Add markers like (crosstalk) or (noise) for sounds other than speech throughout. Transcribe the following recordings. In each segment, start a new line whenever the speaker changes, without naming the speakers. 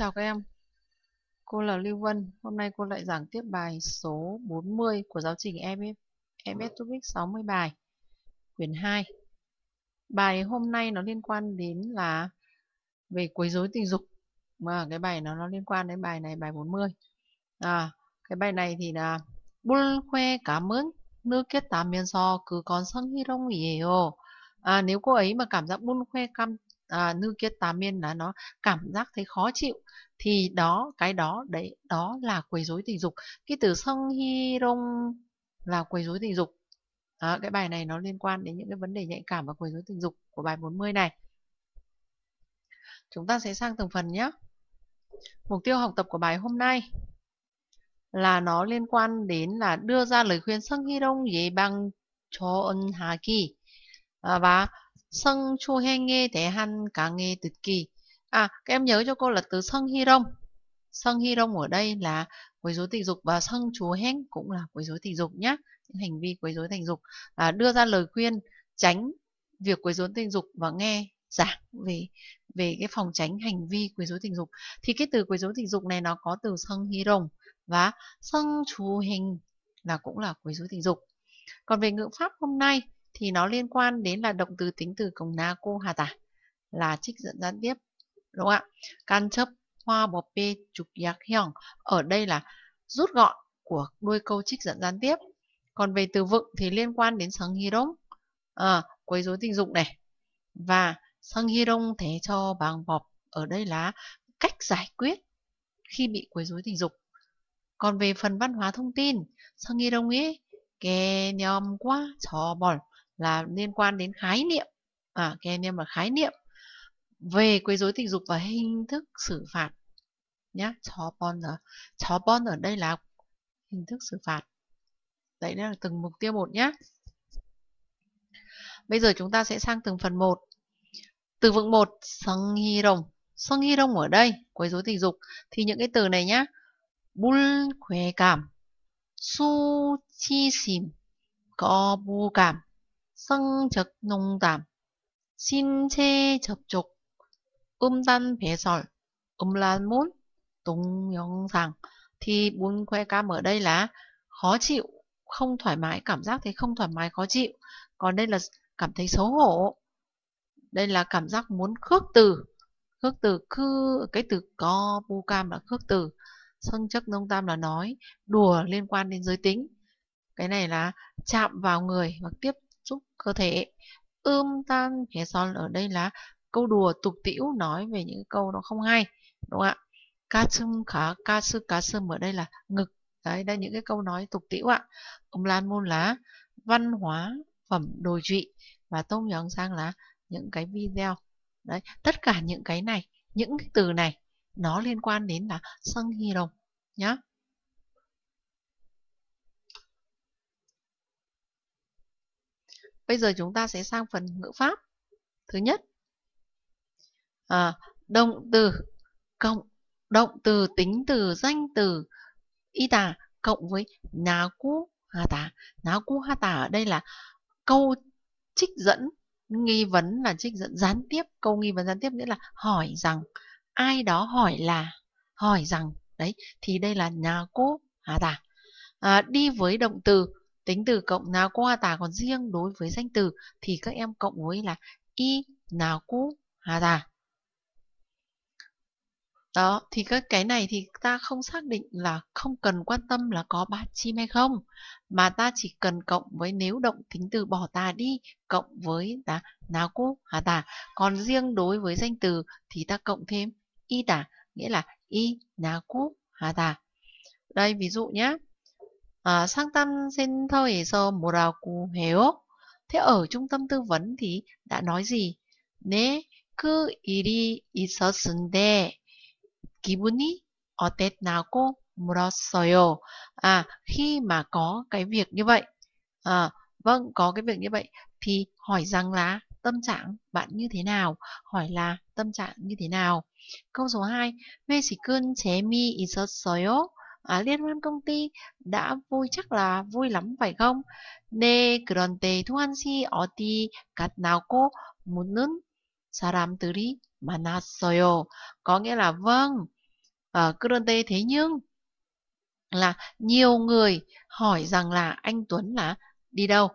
chào các em. Cô là Lưu Vân. Hôm nay cô lại giảng tiếp bài số 40 của giáo trình MS, Topic 60 bài, quyển 2. Bài hôm nay nó liên quan đến là về quấy rối tình dục. Mà cái bài nó nó liên quan đến bài này, bài 40. À, cái bài này thì là 물 khoe cảm ơn 늦게 따면서 그 건성희롱이에요. À, nếu cô ấy mà cảm giác buôn khoe cam nư à, nuketamine là nó cảm giác thấy khó chịu thì đó cái đó đấy đó là quấy rối tình dục cái từ song hi rong là quấy rối tình dục đó, cái bài này nó liên quan đến những cái vấn đề nhạy cảm và quấy rối tình dục của bài 40 này chúng ta sẽ sang từng phần nhé mục tiêu học tập của bài hôm nay là nó liên quan đến là đưa ra lời khuyên sang hy rong dễ bằng cho ân hà kỳ à, và sân chua hen nghe để han cả nghe từ kỳ à các em nhớ cho cô là từ sân hy rong sân hy rong ở đây là quấy rối tình dục và sân chúa hen cũng là quấy rối tình dục nhé hành vi quấy rối tình dục à, đưa ra lời khuyên tránh việc quấy rối tình dục và nghe giảng về về cái phòng tránh hành vi quấy rối tình dục thì cái từ quấy rối tình dục này nó có từ sân hy rong và sân chú hình là cũng là quấy rối tình dục còn về ngữ pháp hôm nay thì nó liên quan đến là động từ tính từ cổng na cô hà tả là trích dẫn gián tiếp đúng không ạ can chấp hoa bò p chụp yak hyong ở đây là rút gọn của đuôi câu trích dẫn gián tiếp còn về từ vựng thì liên quan đến sang hirong à, ờ, quấy rối tình dục này và sang rong thế cho bằng bọc ở đây là cách giải quyết khi bị quấy rối tình dục còn về phần văn hóa thông tin sang hirong ấy 개념과 저벌 là liên quan đến khái niệm à, các anh em là khái niệm về quấy rối tình dục và hình thức xử phạt nhá chó bon ở chó bon ở đây là hình thức xử phạt đấy là từng mục tiêu một nhé. bây giờ chúng ta sẽ sang từng phần một từ vựng một sang hi rồng sang hi rồng ở đây quấy rối tình dục thì những cái từ này nhá bul quê cảm su chi xìm có bu cảm chất nông âm âm bể 성적농담, môn, 음란배설, 음란물, 동영상 thì bốn khoe cam ở đây là khó chịu, không thoải mái, cảm giác thấy không thoải mái, khó chịu. Còn đây là cảm thấy xấu hổ. Đây là cảm giác muốn khước từ. Khước từ, cứ, cái từ co, bu cam là khước từ. Sân chất nông tam là nói, đùa liên quan đến giới tính. Cái này là chạm vào người hoặc tiếp trúc cơ thể. Ươm tan kẻ son ở đây là câu đùa tục tĩu nói về những câu nó không hay. Đúng không ạ? Ca sưng khá, ca sư cá sưng ở đây là ngực. Đấy, đây những cái câu nói tục tĩu ạ. Ông Lan Môn là văn hóa phẩm đồ trụy và Tông Nhóng Sang là những cái video. Đấy, tất cả những cái này, những cái từ này nó liên quan đến là sân hy đồng nhá. Bây giờ chúng ta sẽ sang phần ngữ pháp. Thứ nhất, à, động từ cộng động từ tính từ danh từ y tả cộng với ná cú ha tả ná cú ha tả ở đây là câu trích dẫn nghi vấn là trích dẫn gián tiếp câu nghi vấn gián tiếp nghĩa là hỏi rằng ai đó hỏi là hỏi rằng đấy thì đây là nhà cú hà tả à, đi với động từ Tính từ cộng nào qua tả còn riêng đối với danh từ thì các em cộng với là y nào cũ hà tả. Đó, thì các cái này thì ta không xác định là không cần quan tâm là có ba chim hay không, mà ta chỉ cần cộng với nếu động tính từ bỏ tà đi cộng với là nào cũ hà tả. Còn riêng đối với danh từ thì ta cộng thêm y tả, nghĩa là y nào cũ hà tả. Đây ví dụ nhé. À, sang tâm 아, 상담 센터에서 뭐라고 해요? Thế ở trung tâm tư vấn thì đã nói gì? 네, 그 일이 있었는데 기분이 어땠나고 물었어요. À, khi mà có cái việc như vậy, à, vâng, có cái việc như vậy thì hỏi rằng là tâm trạng bạn như thế nào? Hỏi là tâm trạng như thế nào? Câu số 2, 왜 지금 재미있었어요? à, liên hoan công ty đã vui chắc là vui lắm phải không? 네, 그런데 투안시 어디 갔나고 묻는 사람들이 많았어요. Có nghĩa là vâng, ở ờ, 그런데 thế nhưng là nhiều người hỏi rằng là anh Tuấn là đi đâu?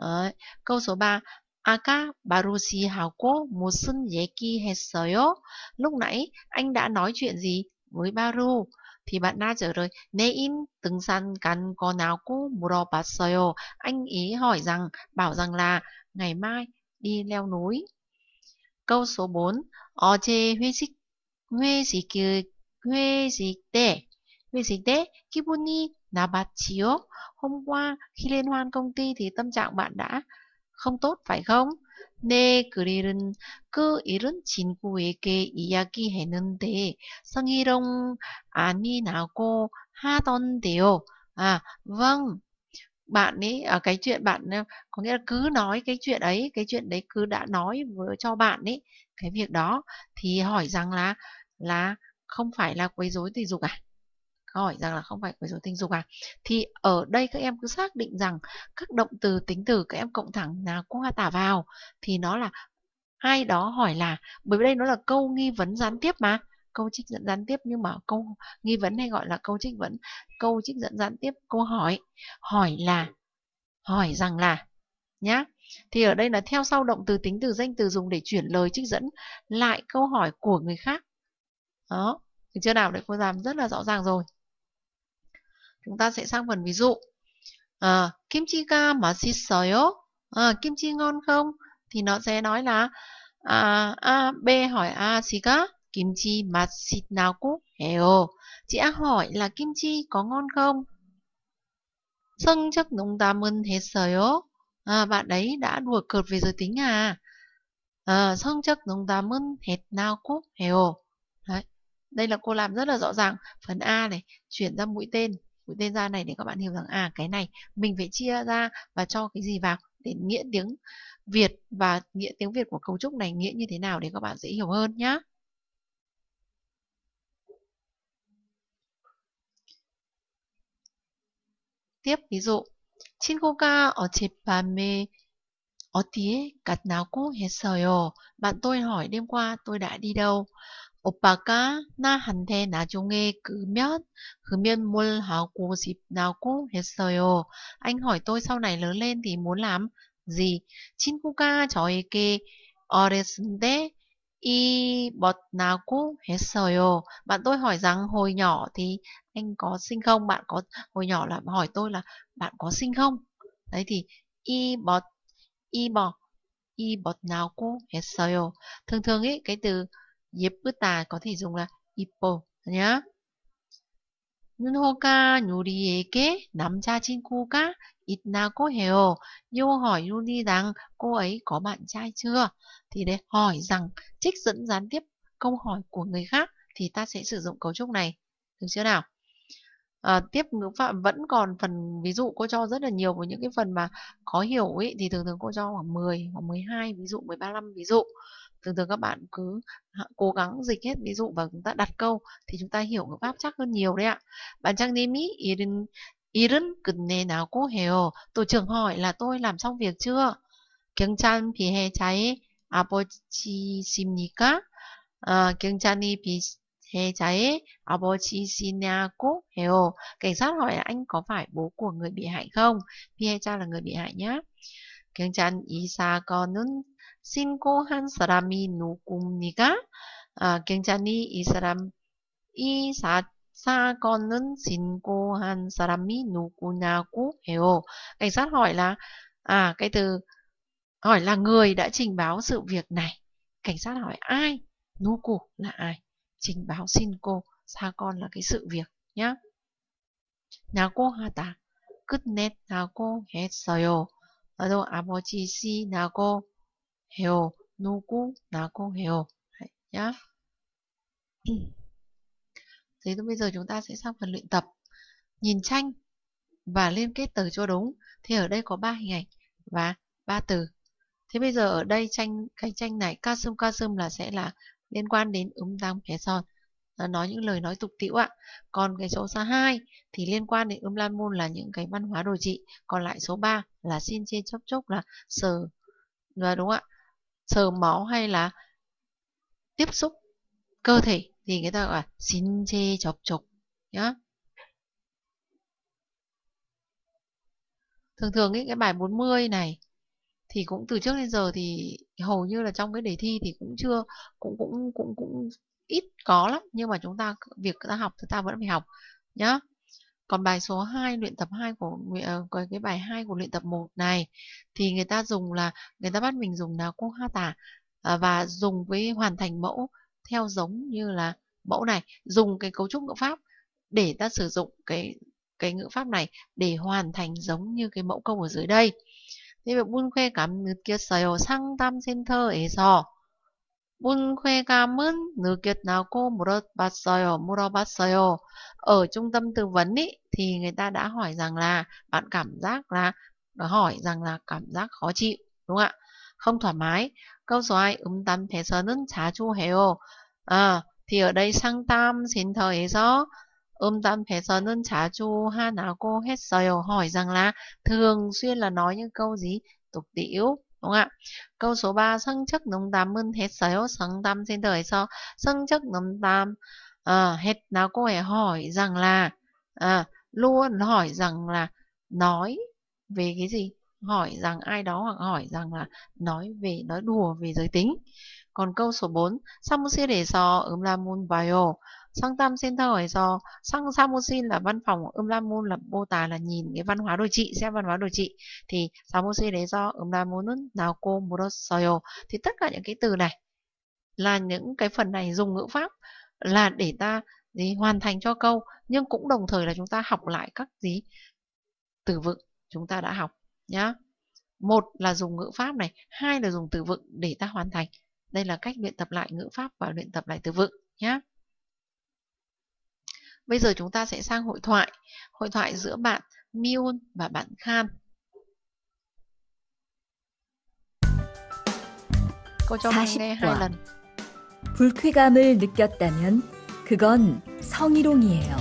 Đấy. Câu số 3 아까 바루시하고 무슨 얘기했어요? Lúc nãy anh đã nói chuyện gì với Baru? thì bạn 디바나저를 내인 등산 간 거나고 물어봤어요. Anh ý hỏi rằng, bảo rằng là ngày mai đi leo núi. Câu số 4. 어제 회식 회식 회식 때 회식 때 기분이 나빴지요? Hôm qua khi liên hoan công ty thì tâm trạng bạn đã không tốt phải không? 내 그릴은 그 일은 진구에게 이야기했는데 성희롱 안이 나고 하던데요. À, vâng, bạn ấy ở à, cái chuyện bạn à, có nghĩa là cứ nói cái chuyện ấy cái chuyện đấy cứ đã nói với cho bạn ấy cái việc đó thì hỏi rằng là là không phải là quấy rối tình dục à hỏi rằng là không phải quấy rối tình dục à thì ở đây các em cứ xác định rằng các động từ tính từ các em cộng thẳng là qua tả vào thì nó là ai đó hỏi là bởi vì đây nó là câu nghi vấn gián tiếp mà câu trích dẫn gián tiếp nhưng mà câu nghi vấn hay gọi là câu trích vấn câu trích dẫn gián tiếp câu hỏi hỏi là hỏi rằng là nhá thì ở đây là theo sau động từ tính từ danh từ dùng để chuyển lời trích dẫn lại câu hỏi của người khác đó được chưa nào để cô làm rất là rõ ràng rồi Chúng ta sẽ sang phần ví dụ. À, kimchi가 맛있어요? À, chi ngon không? Thì nó sẽ nói là à, A, B hỏi A, kim chi mà 씨가 kimchi 맛있나고 해요. Chị A hỏi là kim chi có ngon không? chắc 성적 농담은 했어요? À, bạn đấy đã đùa cợt về giới tính à? à 성적 농담은 했나고 해요. Đấy. Đây là cô làm rất là rõ ràng. Phần A này chuyển ra mũi tên mũi tên ra này để các bạn hiểu rằng à cái này mình phải chia ra và cho cái gì vào để nghĩa tiếng Việt và nghĩa tiếng Việt của cấu trúc này nghĩa như thế nào để các bạn dễ hiểu hơn nhé. tiếp ví dụ 친구가 어젯밤에 어디에 갔나고 했어요. Bạn tôi hỏi đêm qua tôi đã đi đâu. 오빠가 나한테 나중에 그면 그면 뭘 하고 싶냐고 했어요. Anh hỏi tôi sau này lớn lên thì muốn làm gì? 친구가 저에게 어렸을 때 입었나고 했어요. Bạn tôi hỏi rằng hồi nhỏ thì anh có sinh không? Bạn có hồi nhỏ là hỏi tôi là bạn có sinh không? Đấy thì 입었 입어 입었나고 했어요. Thường thường ấy cái từ 예쁘다 có thể dùng là 이뻐 nhá 윤호가 요리에게 남자친구가 있나고 해요. Yêu hỏi Yuni rằng cô ấy có bạn trai chưa? Thì để hỏi rằng trích dẫn gián tiếp câu hỏi của người khác thì ta sẽ sử dụng cấu trúc này. Được chưa nào? À, tiếp ngữ phạm vẫn còn phần ví dụ cô cho rất là nhiều của những cái phần mà khó hiểu ấy thì thường thường cô cho khoảng 10 hoặc 12 ví dụ 13 ví dụ thường thường các bạn cứ cố gắng dịch hết ví dụ và vâng, chúng ta đặt câu thì chúng ta hiểu ngữ pháp chắc hơn nhiều đấy ạ. trang 반장님이 일은 nào 끝내나고 해요. Tổ trưởng hỏi là tôi làm xong việc chưa? chan cháy 경찰 피해자의 아버지십니까? 어, 경찰이 피해자의 아버지시냐고 해요. Cảnh sát hỏi là anh có phải bố của người bị hại không? cha là người bị hại nhá. 경찰 이 사건은 신고한 사람이 누굽니까? 아, 굉장히 이 사람 이 사, 사건은 신고한 사람이 누구냐고 해요. Cảnh sát hỏi là à cái từ hỏi là người đã trình báo sự việc này. Cảnh sát hỏi ai? Nuku là ai? Trình báo xin cô Shinko, con là cái sự việc nhá. 나고 하다. 끝냈다고 했어요. 나도 아버지 씨 cô 해요. 누구라고 해요. Nhá. Thế thì bây giờ chúng ta sẽ sang phần luyện tập. Nhìn tranh và liên kết từ cho đúng. Thì ở đây có 3 hình ảnh và 3 từ. Thế bây giờ ở đây tranh cái tranh này ca ca kasum là sẽ là liên quan đến ấm tam kẻ son. Là nói những lời nói tục tĩu ạ. Còn cái số xa 2 thì liên quan đến ấm lan môn là những cái văn hóa đồ trị. Còn lại số 3 là xin chê chốc chốc là sờ. Đúng ạ? sờ máu hay là tiếp xúc cơ thể thì người ta gọi là xin chê chọc chọc nhá thường thường ý, cái bài 40 này thì cũng từ trước đến giờ thì hầu như là trong cái đề thi thì cũng chưa cũng cũng cũng cũng ít có lắm nhưng mà chúng ta việc ta học thì ta vẫn phải học nhá còn bài số 2 luyện tập 2 của ờ, của cái bài 2 của luyện tập 1 này thì người ta dùng là người ta bắt mình dùng là cung ha tả ờ, và dùng với hoàn thành mẫu theo giống như là mẫu này, dùng cái cấu trúc ngữ pháp để ta sử dụng cái cái ngữ pháp này để hoàn thành giống như cái mẫu câu ở dưới đây. Thế việc buôn khoe cảm kia sở sang tam thơ ấy sò. 문회감은 느꼈나고 물어봤어요. 물어봤어요. Ở trung tâm tư vấn ý, thì người ta đã hỏi rằng là bạn cảm giác là hỏi rằng là cảm giác khó chịu. Đúng không ạ? Không thoải mái. Câu số 2. 음담에서는 자주 해요. À, thì ở đây sang tâm xin chu ha nào cô hết 했어요. Hỏi rằng là thường xuyên là nói những câu gì? tục tĩu đúng không ạ câu số 3 성적 농담은 했어요 성담센터에서 성적 농담 uh, cô 해 hỏi rằng là uh, luôn hỏi rằng là nói về cái gì hỏi rằng ai đó hoặc hỏi rằng là nói về nói đùa về giới tính còn câu số 4 사무실에서 음란문 봐요 Sang tâm Center hỏi dò, Sang Samosin là văn phòng, Âm là Bồ Tà là nhìn cái văn hóa đồ trị, xem văn hóa đồ trị. Thì Samosin đấy do Âm La nào cô Murosoyo. Thì tất cả những cái từ này là những cái phần này dùng ngữ pháp là để ta gì, hoàn thành cho câu. Nhưng cũng đồng thời là chúng ta học lại các gì từ vựng chúng ta đã học nhá. Một là dùng ngữ pháp này, hai là dùng từ vựng để ta hoàn thành. Đây là cách luyện tập lại ngữ pháp và luyện tập lại từ vựng nhé. Bây giờ chúng ta sẽ sang hội thoại. Hội thoại giữa bạn m i u n và bạn Khan.
Cô cho mình nghe hai lần. 불쾌감을 느꼈다면 그건 성희롱이에요.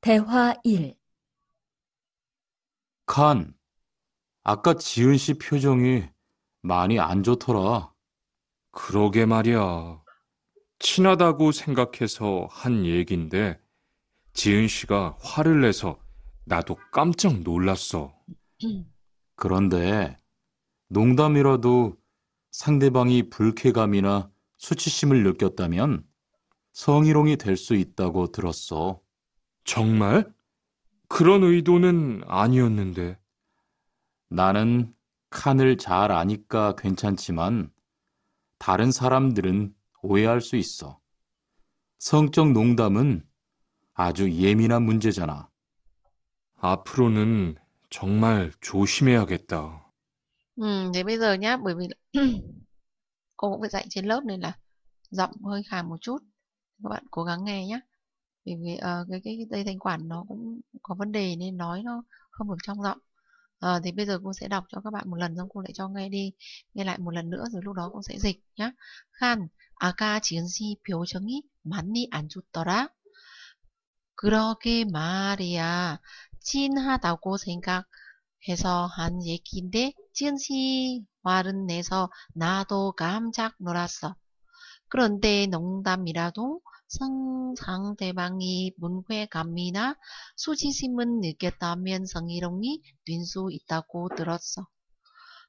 대화 1
칸, 아까 지은 씨 표정이 많이 안 좋더라. 그러게 말이야. 친하다고 생각해서 한 얘긴데 지은 씨가 화를 내서 나도 깜짝 놀랐어. 그런데 농담이라도 상대방이 불쾌감이나 수치심을 느꼈다면 성희롱이 될 수 있다고 들었어. 정말? 그런 의도는 아니었는데. 나는 칸을 잘 아니까 괜찮지만 다른 사람들은 오해할 수 있어. 성적 농담은 아주 예민한 문제잖아. 앞으로는 정말 조심해야겠다.
Ừ, t h nhá, bởi vì cô cũng phải dạy trên lớp nên là giọng hơi khàn một chút. Các bạn cố gắng nghe nhé. Bởi vì uh, cái cái dây thanh quản nó cũng có vấn đề nên nói nó không được trong giọng. À, thì bây giờ cô sẽ đọc cho các bạn một lần xong cô lại cho nghe đi nghe lại một lần nữa rồi lúc đó cô sẽ dịch nhá. 한 아까 지은 씨 표정이 많이 안 좋더라. 그러게 말이야. 찐하다고 생각해서 한 얘기인데 지은 씨 말은 내서 나도 깜짝 놀랐어. 그런데 농담이라도 상상대방이 문회감이나 수지심은 느꼈다면 성희롱이 된수 있다고 들었어.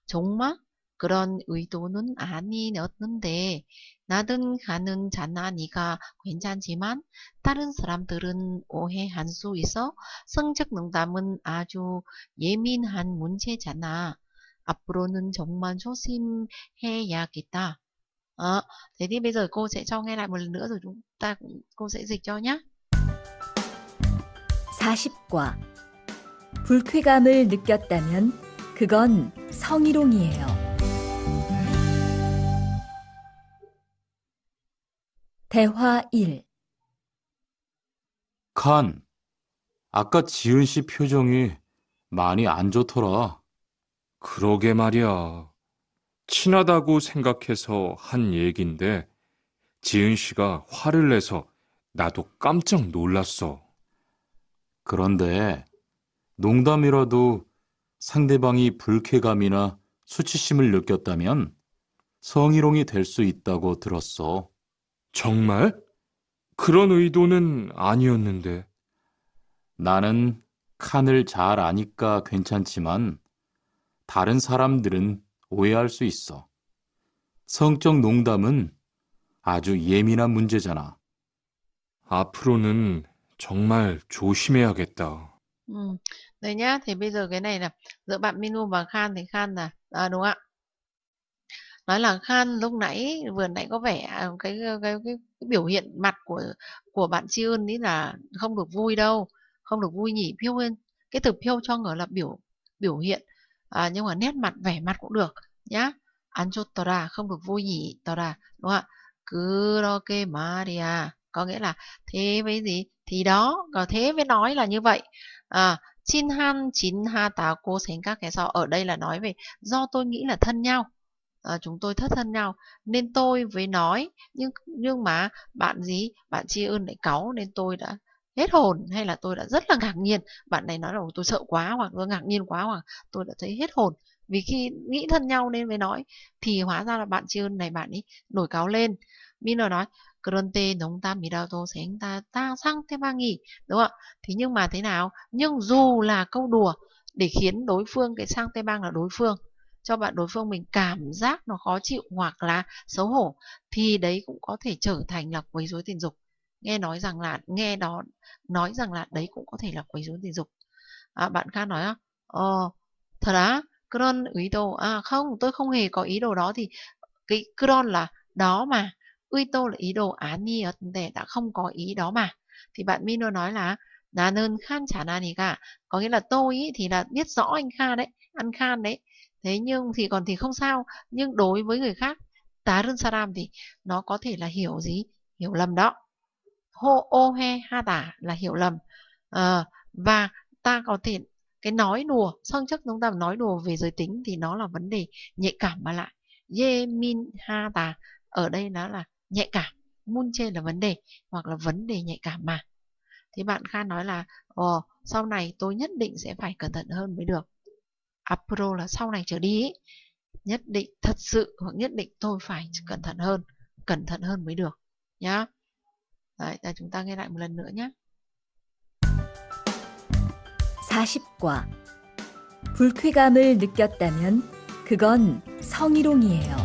정말 그런 의도는 아니었는데 나든 가는 장나이가 괜찮지만 다른 사람들은 오해할 수 있어 성적 농담은 아주 예민한 문제잖아. 앞으로는 정말 조심해야겠다. Đó. Thế thì bây giờ cô sẽ cho nghe lại một lần nữa rồi chúng ta cô sẽ dịch cho nhé.
40과 불쾌감을 느꼈다면 그건 성희롱이에요. 대화 1
칸, 아까 지은 씨 표정이 많이 안 좋더라. 그러게 말이야. 친하다고 생각해서 한 얘긴데 지은 씨가 화를 내서 나도 깜짝 놀랐어. 그런데 농담이라도 상대방이 불쾌감이나 수치심을 느꼈다면 성희롱이 될 수 있다고 들었어. 정말? 그런 의도는 아니었는데. 나는 칸을 잘 아니까 괜찮지만 다른 사람들은 오해할 수 있어. 성적 농담은 아주 예민한 문제잖아. 앞으로는 정말 조심해야겠다.
Ừ. Đây nhá, thì bây giờ cái này là giữa bạn Minu và Khan thì Khan là à, đúng ạ. Nói là Khan lúc nãy vừa nãy có vẻ à, cái cái cái, cái biểu hiện mặt của của bạn Chi Ưn ý là không được vui đâu, không được vui nhỉ Phiêu Ưn. Cái từ Phiêu cho ngờ là biểu biểu hiện à, nhưng mà nét mặt vẻ mặt cũng được nhá ăn chốt tờ ra không được vui nhỉ tờ ra đúng không ạ cứ lo maria có nghĩa là thế với gì thì đó có thế với nói là như vậy à, chin han chín ha tá cô sánh các cái so ở đây là nói về do tôi nghĩ là thân nhau à, chúng tôi thất thân nhau nên tôi với nói nhưng nhưng mà bạn gì bạn chi ơn lại cáu nên tôi đã hết hồn hay là tôi đã rất là ngạc nhiên bạn này nói là tôi sợ quá hoặc tôi ngạc nhiên quá hoặc tôi đã thấy hết hồn vì khi nghĩ thân nhau nên mới nói thì hóa ra là bạn chưa này bạn ấy nổi cáo lên Miller nói ta đau 농담이라도 sẽ ta ta sang nghỉ đúng không ạ? Thế nhưng mà thế nào? Nhưng dù là câu đùa để khiến đối phương cái sang tây bang là đối phương cho bạn đối phương mình cảm giác nó khó chịu hoặc là xấu hổ thì đấy cũng có thể trở thành là quấy rối tình dục nghe nói rằng là nghe đó nói rằng là đấy cũng có thể là quấy rối tình dục à, bạn khác nói ờ thật á cron ý đồ à không tôi không hề có ý đồ đó thì cái cron là đó mà uy tô là ý đồ án ni ở để đã không có ý đó mà thì bạn mino nói là là nên khan trả na gì cả có nghĩa là tôi ý thì là biết rõ anh kha đấy ăn khan đấy thế nhưng thì còn thì không sao nhưng đối với người khác tá rơn saram thì nó có thể là hiểu gì hiểu lầm đó hô ô he ha tả là hiểu lầm à, và ta có thể cái nói đùa song chức chúng ta nói đùa về giới tính thì nó là vấn đề nhạy cảm mà lại ye min ha tả ở đây nó là nhạy cảm mun che là vấn đề hoặc là vấn đề nhạy cảm mà thì bạn kha nói là Ồ, ờ, sau này tôi nhất định sẽ phải cẩn thận hơn mới được apro là sau này trở đi ấy, nhất định thật sự hoặc nhất định tôi phải cẩn thận hơn cẩn thận hơn mới được nhá Đấy, là chúng ta nghe lại một lần nữa nhé. 40과 불쾌감을
느꼈다면 그건 성희롱이에요.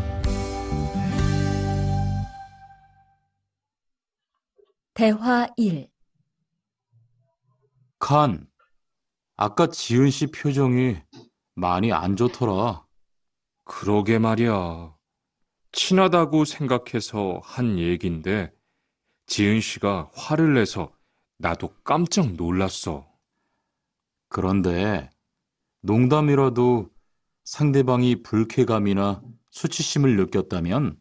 대화 1
칸, 아까 지은 씨 표정이 많이 안 좋더라. 그러게 말이야. 친하다고 생각해서 한 얘긴데 지은 씨가 화를 내서 나도 깜짝 놀랐어. 그런데 농담이라도 상대방이 불쾌감이나 수치심을 느꼈다면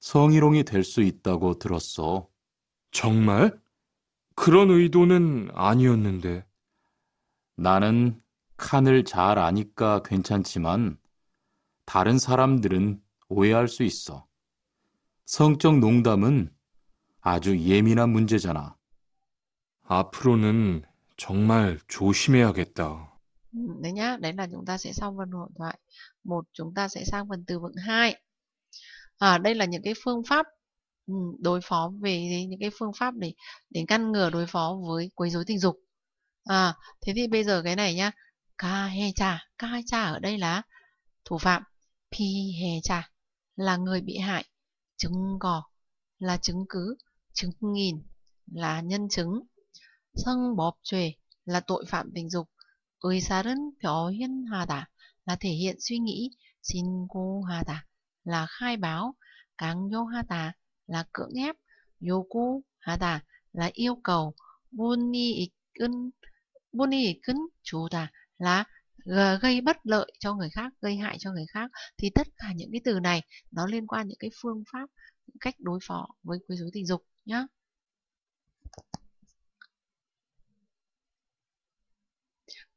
성희롱이 될 수 있다고 들었어. 정말? 그런 의도는 아니었는데. 나는 칸을 잘 아니까 괜찮지만 다른 사람들은 오해할 수 있어. 성적 농담은 아주 예민한 문제잖아. 앞으로는 정말 조심해야겠다.
Ừ, đấy nhá, đấy là chúng ta sẽ xong phần hội thoại một chúng ta sẽ sang phần từ vựng hai À, đây là những cái phương pháp ừ, đối phó về những cái phương pháp để để ngăn ngừa đối phó với quấy rối tình dục. À, thế thì bây giờ cái này nhá, ca he cha, ca he cha ở đây là thủ phạm, pi he cha là người bị hại, chứng cò là chứng cứ, chứng nghìn là nhân chứng. sân 성범죄 là tội phạm tình dục. ơi ừ, hà tả là thể hiện suy nghĩ. xin cô hà tả là khai báo. tả là cưỡng ép. tả là yêu cầu. 분이익은 분이익은 tả là ờ, gây bất lợi cho người khác, gây hại cho người khác thì tất cả những cái từ này nó liên quan những cái phương pháp, cách đối phó với quấy rối tình dục nhé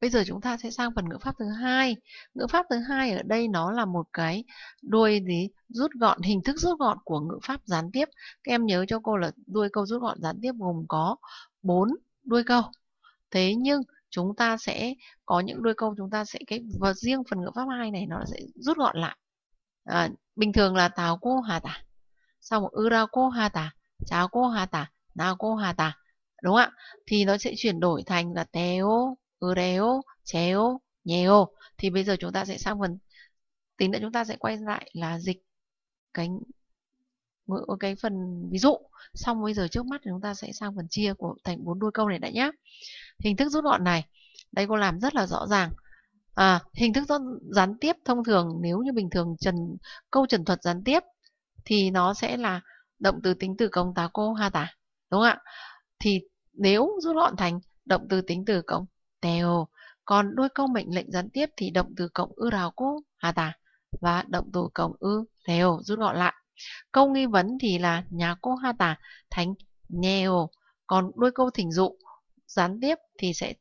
Bây giờ chúng ta sẽ sang phần ngữ pháp thứ hai. Ngữ pháp thứ hai ở đây nó là một cái đuôi gì rút gọn, hình thức rút gọn của ngữ pháp gián tiếp. Các em nhớ cho cô là đuôi câu rút gọn gián tiếp gồm có 4 đuôi câu. Thế nhưng chúng ta sẽ có những đuôi câu chúng ta sẽ cái và riêng phần ngữ pháp hai này nó sẽ rút gọn lại. À, bình thường là tào cô hà tả. Xong ư ra cô hà tả. 자고 하다, 나고 하다. Đúng ạ? Thì nó sẽ chuyển đổi thành là teo, ureo, ừ cheo, nheo. Thì bây giờ chúng ta sẽ sang phần tí nữa chúng ta sẽ quay lại là dịch cánh cái phần ví dụ xong bây giờ trước mắt chúng ta sẽ sang phần chia của thành bốn đuôi câu này đã nhé hình thức rút gọn này đây cô làm rất là rõ ràng à, hình thức gián tiếp thông thường nếu như bình thường trần câu trần thuật gián tiếp thì nó sẽ là động từ tính từ cống tá cô ha tả đúng không ạ thì nếu rút gọn thành động từ tính từ cống teo còn đôi câu mệnh lệnh gián tiếp thì động từ cộng ư rào cô ha tả và động từ cộng ư teo rút gọn lại câu nghi vấn thì là nhà cô ha tả thành neo còn đôi câu thỉnh dụ gián tiếp thì sẽ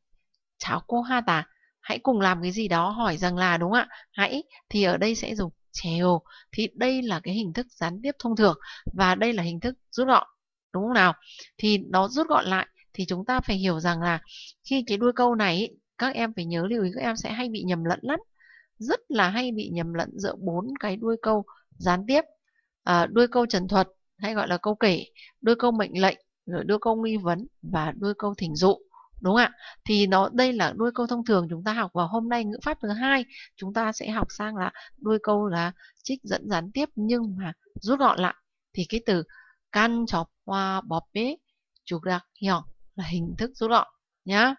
cháo cô ha tả hãy cùng làm cái gì đó hỏi rằng là đúng ạ hãy thì ở đây sẽ dùng chèo thì đây là cái hình thức gián tiếp thông thường và đây là hình thức rút gọn đúng không nào thì nó rút gọn lại thì chúng ta phải hiểu rằng là khi cái đuôi câu này các em phải nhớ lưu ý các em sẽ hay bị nhầm lẫn lắm rất là hay bị nhầm lẫn giữa bốn cái đuôi câu gián tiếp à, đuôi câu trần thuật hay gọi là câu kể đuôi câu mệnh lệnh rồi đuôi câu nghi vấn và đuôi câu thỉnh dụ đúng ạ thì nó đây là đuôi câu thông thường chúng ta học vào hôm nay ngữ pháp thứ hai chúng ta sẽ học sang là đuôi câu là trích dẫn gián tiếp nhưng mà rút gọn lại thì cái từ can chọc hoa bóp bế chụp đặc nhỏ là hình thức rút gọn nhá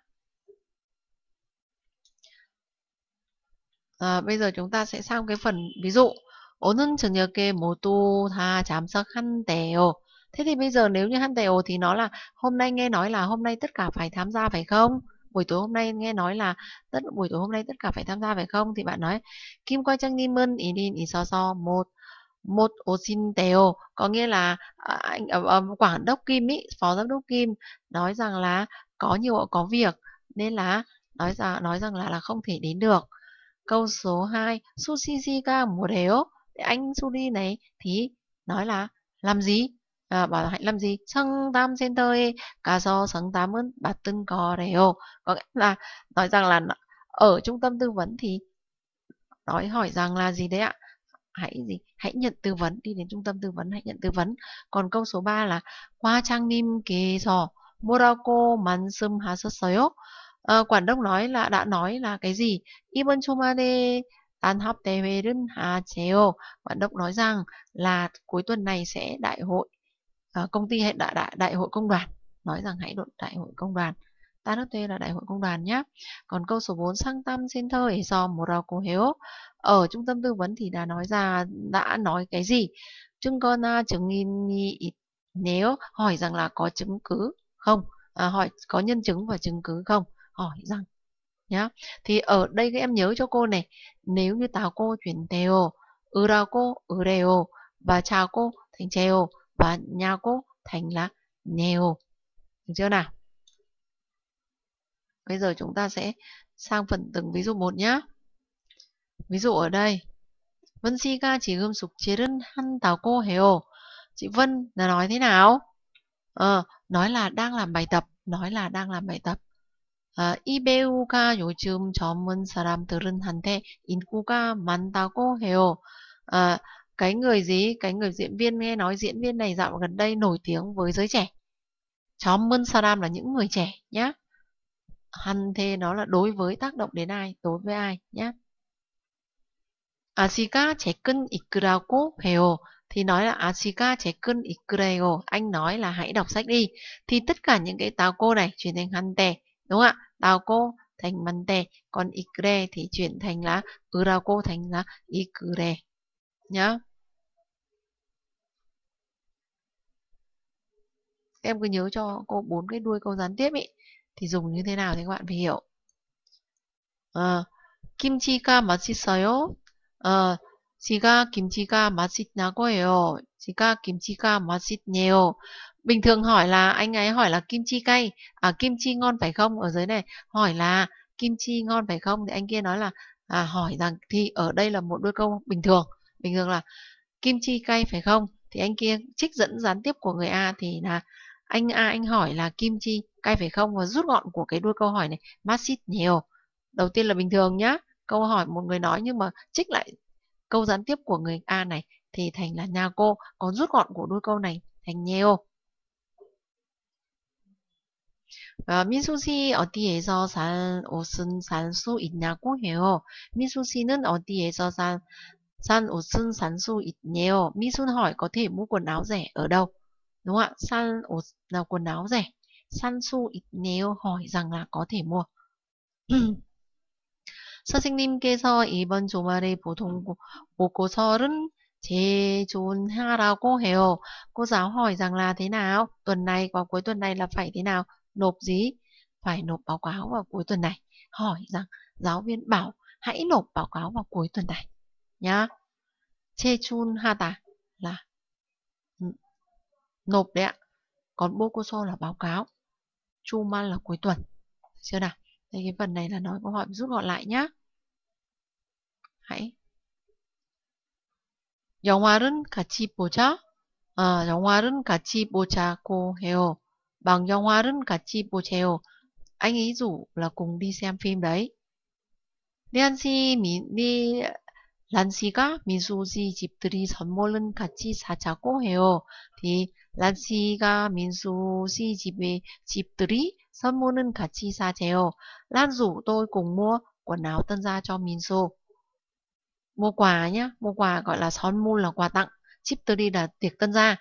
à, bây giờ chúng ta sẽ sang cái phần ví dụ 오는 저녁에 모두 다 잠석한대요. Thế thì bây giờ nếu như hắn thì nó là hôm nay nghe nói là hôm nay tất cả phải tham gia phải không? Buổi tối hôm nay nghe nói là tất buổi tối hôm nay tất cả phải tham gia phải không? Thì bạn nói Kim quay Trang Nimun so so một một ô xin tèo có nghĩa là à, anh ờ, ờ, quản đốc Kim ý, phó giám đốc Kim nói rằng là có nhiều có việc nên là nói rằng nói rằng là là không thể đến được. Câu số 2, Sushiga mùa đéo, anh Suri này thì nói là làm gì? À, bảo gì tam 아, 말하려면 do sáng tám 정담은 맡은 거래요. Có có nghĩa là nói rằng là ở trung tâm tư vấn thì nói hỏi rằng là gì đấy ạ? Hãy gì? Hãy nhận tư vấn, đi đến trung tâm tư vấn hãy nhận tư vấn. Còn câu số 3 là qua trang nim hà 뭐라고 말씀하셨어요? 어, quản đốc nói là đã nói là cái gì? chomade 이번 초만에 đơn hà 하재요. Quản đốc nói rằng là cuối tuần này sẽ đại hội Ờ, công ty hệ đại, đại đại hội công đoàn nói rằng hãy đội đại hội công đoàn ta nói thuê là đại hội công đoàn nhé còn câu số 4 sang tâm xin thời do một rào cổ hiếu ở trung tâm tư vấn thì đã nói ra đã nói cái gì chứng con chứng nghi nếu hỏi rằng là có chứng cứ không à, hỏi có nhân chứng và chứng cứ không hỏi rằng nhá thì ở đây các em nhớ cho cô này nếu như táo cô chuyển teo ừ urao cô ừ ureo và chào cô thành cheo và nyago thành là neo. Được chưa nào? Bây giờ chúng ta sẽ sang phần từng ví dụ một nhé. Ví dụ ở đây. Vân si ca chỉ gươm sục chế đơn hăn tào cô heo. Chị Vân là nói thế nào? Ờ, nói là đang làm bài tập. Nói là đang làm bài tập. chum 아, 이 배우가 요즘 젊은 사람들은한테 인구가 많다고 cô 아, cái người gì cái người diễn viên nghe nói diễn viên này dạo gần đây nổi tiếng với giới trẻ chóm mân sadam là những người trẻ nhá hắn thế nó là đối với tác động đến ai đối với ai nhá 아시가 제끈 이끄라고 heo thì nói là 아시가 제끈 ikurego anh nói là hãy đọc sách đi thì tất cả những cái tào cô này chuyển thành hắn tè đúng không ạ tào cô thành măn tè còn ikre thì chuyển thành là urako thành là ikure nhá em cứ nhớ cho cô bốn cái đuôi câu gián tiếp ý thì dùng như thế nào thì các bạn phải hiểu à, 김치가 맛있어요 à, 지가 김치가 맛있나고요 지가 김치가 맛있네요 bình thường hỏi là anh ấy hỏi là kim chi cay à kim chi ngon phải không ở dưới này hỏi là kim chi ngon phải không thì anh kia nói là à, hỏi rằng thì ở đây là một đôi câu bình thường bình thường là kim chi cay phải không thì anh kia trích dẫn gián tiếp của người a thì là anh a anh hỏi là kim chi cay phải không và rút gọn của cái đuôi câu hỏi này masit nhiều đầu tiên là bình thường nhá câu hỏi một người nói nhưng mà trích lại câu gián tiếp của người a này thì thành là nhà cô còn rút gọn của đuôi câu này thành nhiều 어, 민수 씨 어디에서 산 옷은 살수 있냐고 해요. 민수 씨는 어디에서 산 San Su ít nhiều, Itneo. Sun hỏi có thể mua quần áo rẻ ở đâu? Đúng không ạ? San Os là quần áo rẻ. San Su ít nhiều hỏi rằng là có thể mua. 선생님께서 이번 주말에 보통 보고서를 제존하라고 해요. Cô giáo hỏi rằng là thế nào? Tuần này và cuối tuần này là phải thế nào? Nộp gì? Phải nộp báo cáo vào cuối tuần này. Hỏi rằng giáo viên bảo hãy nộp báo cáo vào cuối tuần này nhá chun ha ta là nộp đấy ạ còn bokoso là báo cáo chu man là cuối tuần chưa nào đây cái phần này là nói câu hỏi rút gọn lại nhá hãy 영화는 같이 보자. 아, 영화는 같이 보자고 해요. bằng 영화는 같이 보세요. Anh ấy rủ là cùng đi xem phim đấy. đi ăn si mì đi 란씨가 민수씨 집들이 선물은 같이 사자고 해요. 디 란씨가 민수씨 집에 집들이 선물은 같이 사재요. Lan rủ tôi cùng mua quần áo tân gia cho Minsu. Mua quà nhá, mua quà gọi là 선물 là quà tặng, 집들이 là tiệc tân gia.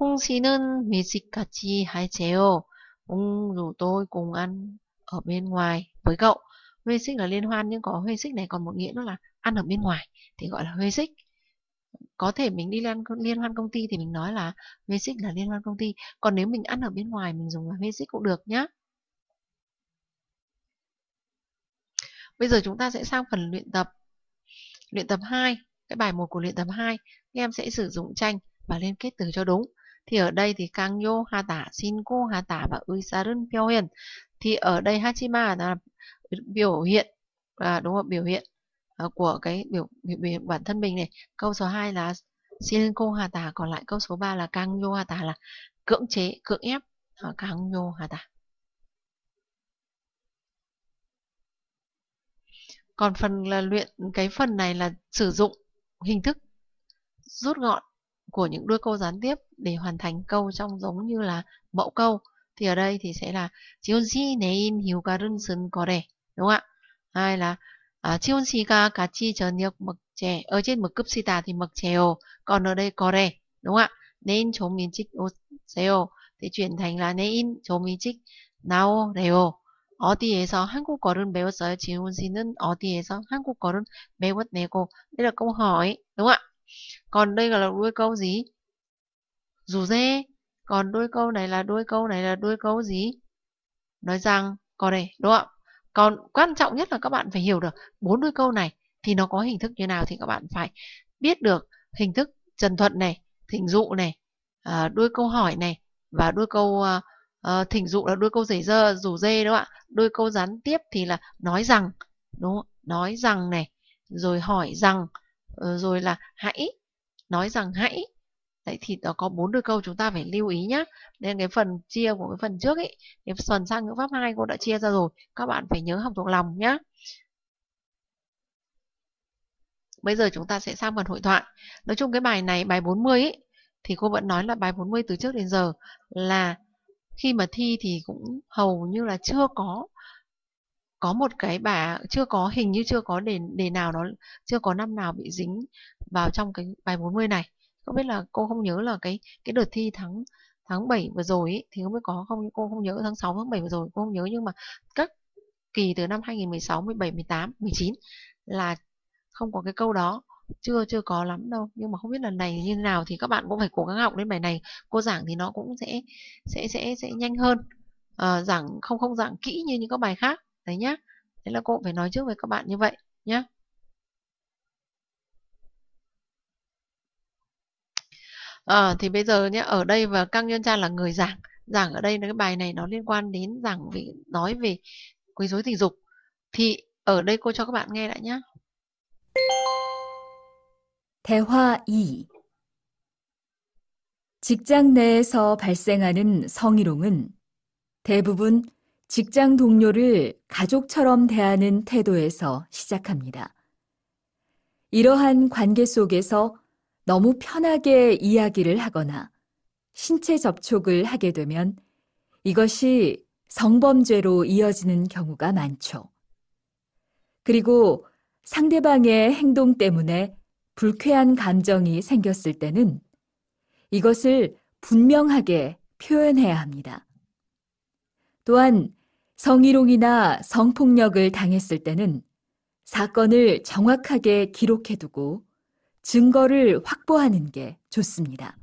Hung 씨는 미식 같이 하재요. Hung rủ tôi cùng ăn ở bên ngoài với cậu. Huê xích là liên hoan nhưng có huê xích này còn một nghĩa nữa là ăn ở bên ngoài thì gọi là huê xích có thể mình đi liên, liên hoan công ty thì mình nói là huê xích là liên hoan công ty còn nếu mình ăn ở bên ngoài mình dùng là huê xích cũng được nhé bây giờ chúng ta sẽ sang phần luyện tập luyện tập 2 cái bài 1 của luyện tập 2 các em sẽ sử dụng tranh và liên kết từ cho đúng thì ở đây thì kanyo hata shinku Tả và uisarun biểu hiện thì ở đây hachima là biểu hiện à, đúng không biểu hiện Ờ, của cái biểu, biểu, biểu bản thân mình này câu số 2 là silenko hà tà còn lại câu số 3 là kang nhô hà tà là cưỡng chế cưỡng ép uh, ờ, kang nhô hà tà còn phần là luyện cái phần này là sử dụng hình thức rút gọn của những đuôi câu gián tiếp để hoàn thành câu trong giống như là mẫu câu thì ở đây thì sẽ là chiếu gì nên hiu garun sun có đề đúng không ạ hay là 아, 치훈 씨가 같이 저녁 먹재 어제 먹급시다 thì mực 먹재요. Còn ở đây có đây đúng không ạ? Nên chồng mình trích xeo Thì chuyển thành là nên chồng mình trích 나오래요. 어디에서 한국어를 배웠어요? 지훈 씨는 어디에서 한국어를 배웠네고. Đây là câu hỏi đúng không ạ? Còn đây là đuôi câu gì? Dù dê. Còn đuôi câu này là đuôi câu này là đuôi câu gì? Nói rằng có đây đúng không ạ? còn quan trọng nhất là các bạn phải hiểu được bốn đôi câu này thì nó có hình thức như nào thì các bạn phải biết được hình thức trần thuận này thỉnh dụ này à, đôi câu hỏi này và đôi câu à, ờ, thỉnh dụ là đôi câu rể dơ rủ dê đúng không ạ đôi câu gián tiếp thì là nói rằng đúng không? nói rằng này rồi hỏi rằng ờ, rồi là hãy nói rằng hãy Đấy thì nó có bốn đôi câu chúng ta phải lưu ý nhé. Nên cái phần chia của cái phần trước ấy, cái phần sang ngữ pháp 2 cô đã chia ra rồi. Các bạn phải nhớ học thuộc lòng nhé. Bây giờ chúng ta sẽ sang phần hội thoại. Nói chung cái bài này, bài 40 ấy, thì cô vẫn nói là bài 40 từ trước đến giờ là khi mà thi thì cũng hầu như là chưa có có một cái bà chưa có hình như chưa có đề đề nào nó chưa có năm nào bị dính vào trong cái bài 40 này không biết là cô không nhớ là cái cái đợt thi tháng tháng 7 vừa rồi ý, thì không biết có không cô không nhớ tháng 6 tháng 7 vừa rồi cô không nhớ nhưng mà các kỳ từ năm 2016 17 18 19 là không có cái câu đó chưa chưa có lắm đâu nhưng mà không biết lần này như thế nào thì các bạn cũng phải cố gắng học đến bài này cô giảng thì nó cũng sẽ sẽ sẽ sẽ nhanh hơn à, giảng không không giảng kỹ như những các bài khác đấy nhá thế là cô phải nói trước với các bạn như vậy nhá à, thì bây giờ nhé ở đây và căng nhân cha là người giảng giảng ở đây cái bài này nó liên quan đến giảng về nói về quấy rối tình dục thì ở đây cô cho các bạn nghe lại nhé 대화 2
직장 내에서 발생하는 성희롱은 대부분 직장 동료를 가족처럼 대하는 태도에서 시작합니다. 이러한 관계 속에서 너무 편하게 이야기를 하거나 신체 접촉을 하게 되면 이것이 성범죄로 이어지는 경우가 많죠. 그리고 상대방의 행동 때문에 불쾌한 감정이 생겼을 때는 이것을 분명하게 표현해야 합니다. 또한 성희롱이나 성폭력을 당했을 때는 사건을 정확하게 기록해두고 증거를 확보하는 게 좋습니다.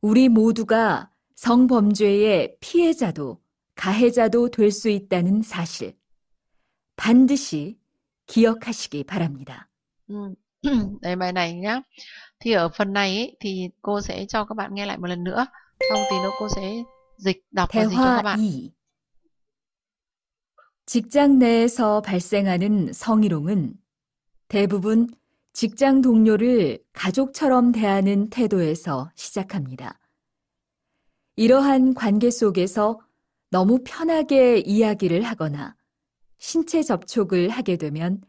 우리 모두가 성범죄의 피해자도 가해자도 될 수 있다는 사실 반드시 기억하시기
바랍니다. 음, đấy bài này nhá. Thì ở phần này ý, thì cô sẽ cho các bạn nghe lại một lần nữa. Xong thì nó cô sẽ dịch đọc và dịch cho các bạn. 2.
직장 내에서 발생하는 성희롱은 대부분 직장 동료를 가족처럼 대하는 태도에서 시작합니다. 이러한 관계 속에서 너무 편하게 이야기를 하거나 신체 접촉을 하게 되면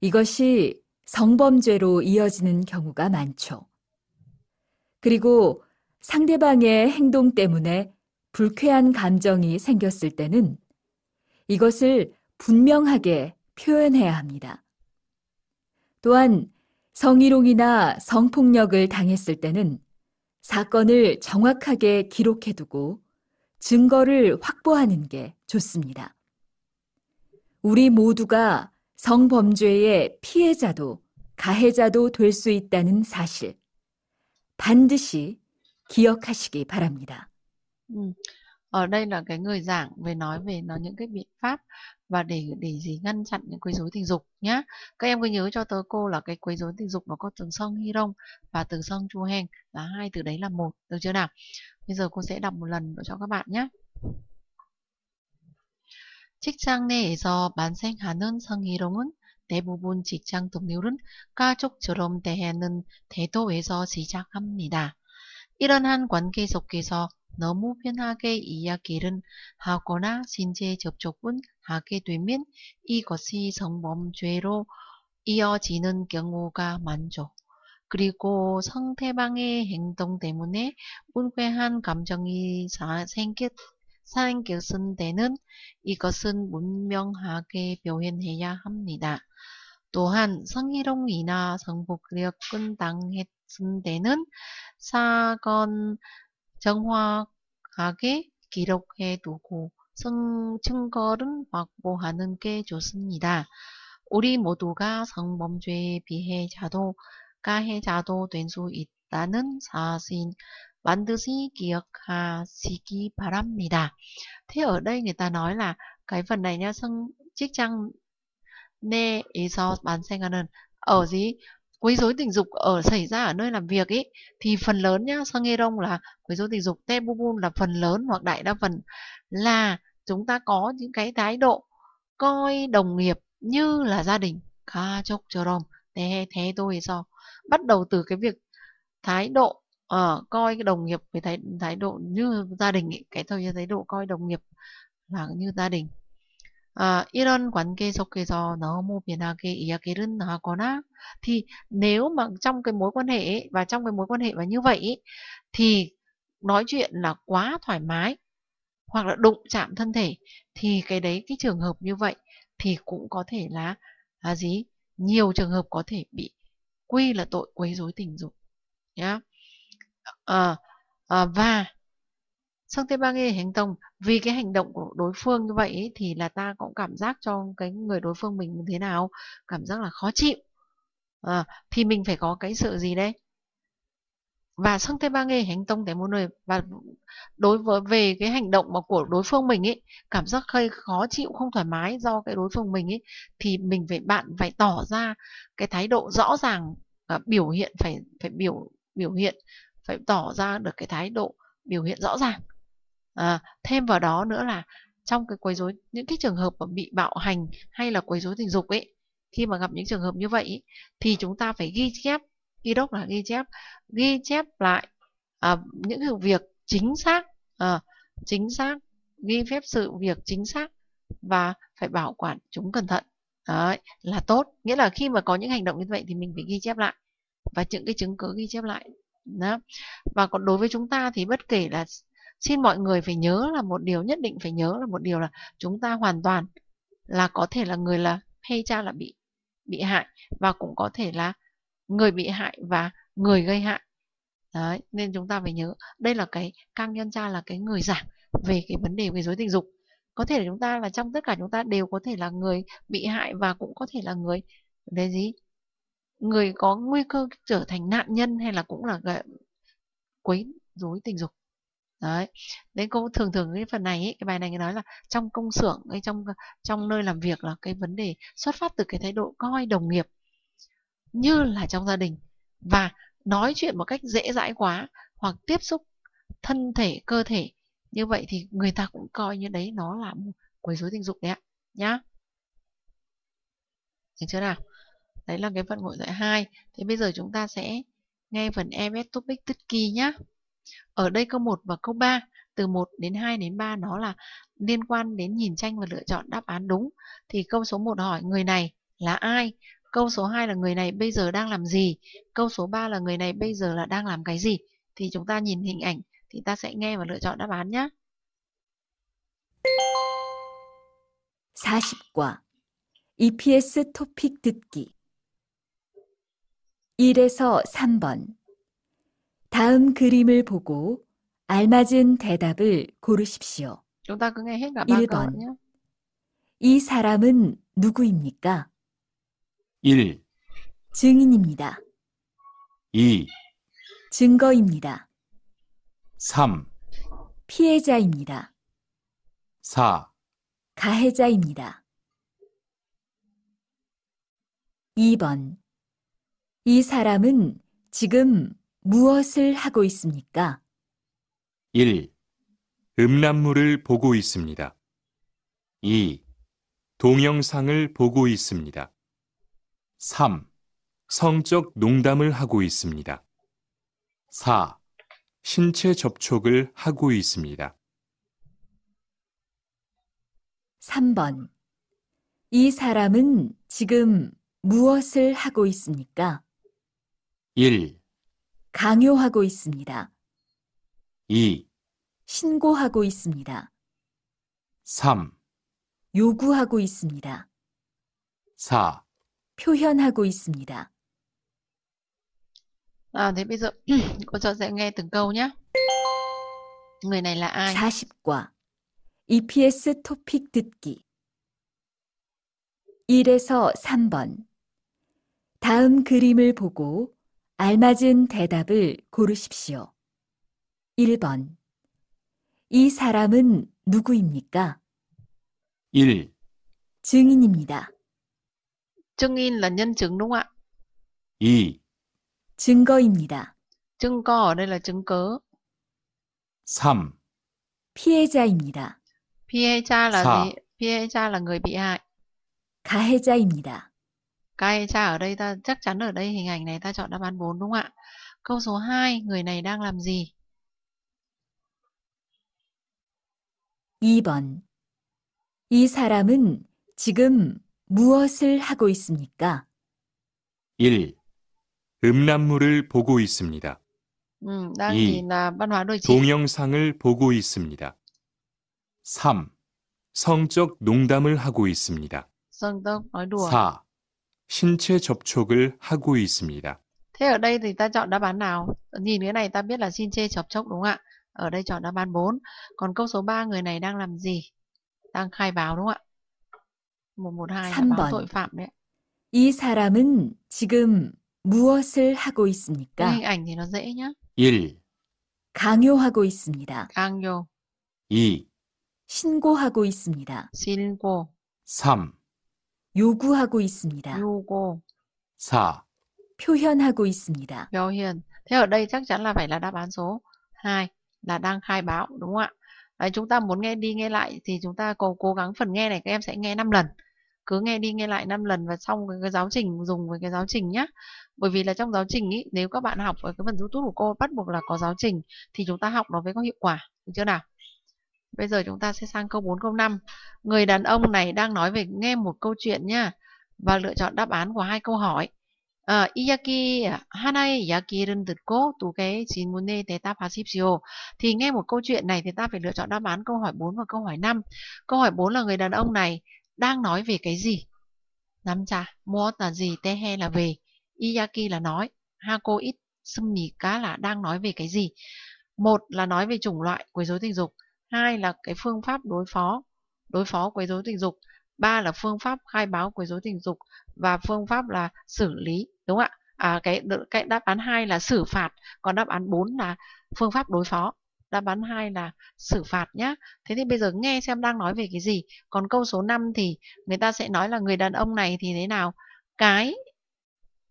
이것이 성범죄로 이어지는 경우가 많죠. 그리고 상대방의 행동 때문에 불쾌한 감정이 생겼을 때는 이것을 분명하게 표현해야 합니다. 또한 성희롱이나 성폭력을 당했을 때는 사건을 정확하게 기록해두고 증거를 확보하는 게 좋습니다. 우리 모두가 성범죄의 피해자도 가해자도 될 수 있다는 사실 반드시 기억하시기 바랍니다.
음. ở đây là cái người giảng về nói về nó những cái biện pháp và để để gì ngăn chặn những quấy rối tình dục nhá các em cứ nhớ cho tớ cô là cái quấy rối tình dục nó có từ sông Hirong và từ sông Chu Heng là hai từ đấy là một được chưa nào bây giờ cô sẽ đọc một lần cho các bạn nhé 직장 내에서 만생하는 성희롱은 대부분 직장 동료는 가족처럼 대하는 태도에서 시작합니다. 이러한 관계 속에서 너무 편하게 이야기를 하거나 신체 접촉을 하게 되면 이것이 성범죄로 이어지는 경우가 많죠. 그리고 상대방의 행동 때문에 불쾌한 감정이 생겼사행결 때는 이것은 문명하게 표현해야 합니다. 또한 성희롱이나 성폭력끈 당했을 때는 사건 정확하게 기록해 두고 증거를 확보하는 게 좋습니다. 우리 모두가 성범죄에 비해자도 가해자도 될 수 있다는 사실 반드시 기억하시기 바랍니다. Thế ở đây người ta nói là cái phần này nhá, c h i c trang nê ý s 생각은 ở g quấy rối tình dục ở xảy ra ở nơi làm việc ấy thì phần lớn nhá sang nghe đông là quấy rối tình dục te bu bu là phần lớn hoặc đại đa phần là chúng ta có những cái thái độ coi đồng nghiệp như là gia đình kha chốc chờ rôm thế thế tôi sao bắt đầu từ cái việc thái độ uh, coi cái đồng nghiệp với thái thái độ như gia đình ấy, cái thời thái độ coi đồng nghiệp là như gia đình 아, 이런 관계 속에서 너무 변하게 이야기를 하거나 thì nếu mà trong cái mối quan hệ và trong cái mối quan hệ và như vậy thì nói chuyện là quá thoải mái hoặc là đụng chạm thân thể thì cái đấy cái trường hợp như vậy thì cũng có thể là là gì nhiều trường hợp có thể bị quy là tội quấy rối tình dục nhá yeah. à, à, và Sang Tây Ba Nghê hành tông vì cái hành động của đối phương như vậy ấy, thì là ta cũng cảm giác cho cái người đối phương mình như thế nào cảm giác là khó chịu à, thì mình phải có cái sự gì đấy và sang Tây Ba Nghê hành tông tại một nơi và đối với về cái hành động mà của đối phương mình ấy cảm giác hơi khó chịu không thoải mái do cái đối phương mình ấy thì mình phải bạn phải tỏ ra cái thái độ rõ ràng à, biểu hiện phải phải biểu biểu hiện phải tỏ ra được cái thái độ biểu hiện rõ ràng à, thêm vào đó nữa là trong cái quấy rối những cái trường hợp mà bị bạo hành hay là quấy rối tình dục ấy khi mà gặp những trường hợp như vậy ấy, thì chúng ta phải ghi chép ghi đốc là ghi chép ghi chép lại à, những việc chính xác à, chính xác ghi phép sự việc chính xác và phải bảo quản chúng cẩn thận Đấy, là tốt nghĩa là khi mà có những hành động như vậy thì mình phải ghi chép lại và những cái chứng cứ ghi chép lại đó. và còn đối với chúng ta thì bất kể là xin mọi người phải nhớ là một điều nhất định phải nhớ là một điều là chúng ta hoàn toàn là có thể là người là hay cha là bị bị hại và cũng có thể là người bị hại và người gây hại đấy nên chúng ta phải nhớ đây là cái căng nhân cha là cái người giảng về cái vấn đề về giới tình dục có thể là chúng ta là trong tất cả chúng ta đều có thể là người bị hại và cũng có thể là người đấy gì người có nguy cơ trở thành nạn nhân hay là cũng là quấy rối tình dục đấy nên cô thường thường cái phần này ấy, cái bài này người nói là trong công xưởng hay trong trong nơi làm việc là cái vấn đề xuất phát từ cái thái độ coi đồng nghiệp như là trong gia đình và nói chuyện một cách dễ dãi quá hoặc tiếp xúc thân thể cơ thể như vậy thì người ta cũng coi như đấy nó là quấy rối tình dục đấy ạ nhá được chưa nào đấy là cái phần hội thoại hai thế bây giờ chúng ta sẽ nghe phần em topic tích kỳ nhá ở đây câu 1 và câu 3 từ 1 đến 2 đến 3 nó là liên quan đến nhìn tranh và lựa chọn đáp án đúng. Thì câu số 1 hỏi người này là ai? Câu số 2 là người này bây giờ đang làm gì? Câu số 3 là người này bây giờ là đang làm cái gì? Thì chúng ta nhìn hình ảnh thì ta sẽ nghe và lựa chọn đáp án nhé.
40과 EPS 토픽 듣기 1에서 3번 다음 그림을 보고 알맞은 대답을 고르십시오.
1번.
이 사람은 누구입니까? 1, 증인입니다. 2, 증거입니다. 3, 피해자입니다. 4, 가해자입니다. 2번. 이 사람은 지금 무엇을 하고 있습니까?
1. 음란물을 보고 있습니다. 2. 동영상을 보고 있습니다. 3. 성적 농담을 하고 있습니다. 4. 신체 접촉을 하고 있습니다.
3번. 이 사람은 지금 무엇을 하고 있습니까? 1. 강요하고 있습니다. 2, 신고하고 있습니다.
3,
요구하고 있습니다. 4. 표현하고 있습니다. À, thế bây giờ (clears throat) cô 40과 EPS 토픽
듣기 1에서 3번 다음 그림을 보고 알맞은 대답을 고르십시오. 1번. 이 사람은 누구입니까?
1.
증인입니다. Chứng in là nhân chứng đúng không ạ? 2, 증거입니다. Chứng co ở đây là chứng cớ. 3, 피해자입니다. Piecha là Sợ. gì? Piecha là người bị hại. 가해자입니다. Cái cha ở đây ta chắc chắn ở đây hình ảnh này ta chọn đáp án 4 đúng không ạ? Câu số 2, người này đang làm gì?
2번. 이 사람은 지금 무엇을 하고 있습니까?
1. 음란물을 보고 있습니다.
음, đang 2. nhìn là văn hóa đôi chị.
동영상을 보고 있습니다. 3. 성적 농담을 하고 있습니다.
Sơn Tông nói đùa. 4.
신체 접촉을 하고 있습니다.
Thế ở đây thì ta chọn đáp án nào? Nhìn cái này ta biết là xin chê chọc chốc đúng không ạ? Ở đây chọn đáp án 4. Còn câu số 3 người này đang làm gì? Đang khai báo đúng không ạ? 112 là báo 3번. tội phạm đấy. ạ. 이 사람은 지금 무엇을 하고 Cái 있습니까? hình ảnh thì nó dễ nhá.
1,
강요하고 있습니다. Kang yo, 2, 신고하고 있습니다.
sin go, 3, 요구하고 있습니다. 요구 사 표현하고 있습니다. biểu hiện. Thế ở đây chắc chắn là phải là đáp án số 2 là đang khai báo đúng không ạ? Đấy, chúng ta muốn nghe đi nghe lại thì chúng ta cố cố gắng phần nghe này các em sẽ nghe 5 lần. Cứ nghe đi nghe lại 5 lần và xong cái, cái giáo trình dùng với cái giáo trình nhá. Bởi vì là trong giáo trình ý, nếu các bạn học ở cái phần YouTube của cô bắt buộc là có giáo trình thì chúng ta học nó mới có hiệu quả, được chưa nào? Bây giờ chúng ta sẽ sang câu 4 câu 5. Người đàn ông này đang nói về nghe một câu chuyện nha và lựa chọn đáp án của hai câu hỏi. 어, 이야기 하나의 이야기를 듣고 두 개의 질문에 대답하십시오. Thì nghe một câu chuyện này thì ta phải lựa chọn đáp án câu hỏi 4 và câu hỏi 5. Câu hỏi 4 là người đàn ông này đang nói về cái gì? nắm cha 무엇 là gì? Tehe là về. Iyaki là nói. Hako ít sumni cá là đang nói về cái gì? Một là nói về chủng loại quấy rối tình dục hai là cái phương pháp đối phó đối phó quấy rối tình dục ba là phương pháp khai báo quấy rối tình dục và phương pháp là xử lý đúng không ạ à, cái cái đáp án hai là xử phạt còn đáp án 4 là phương pháp đối phó đáp án hai là xử phạt nhá thế thì bây giờ nghe xem đang nói về cái gì còn câu số 5 thì người ta sẽ nói là người đàn ông này thì thế nào cái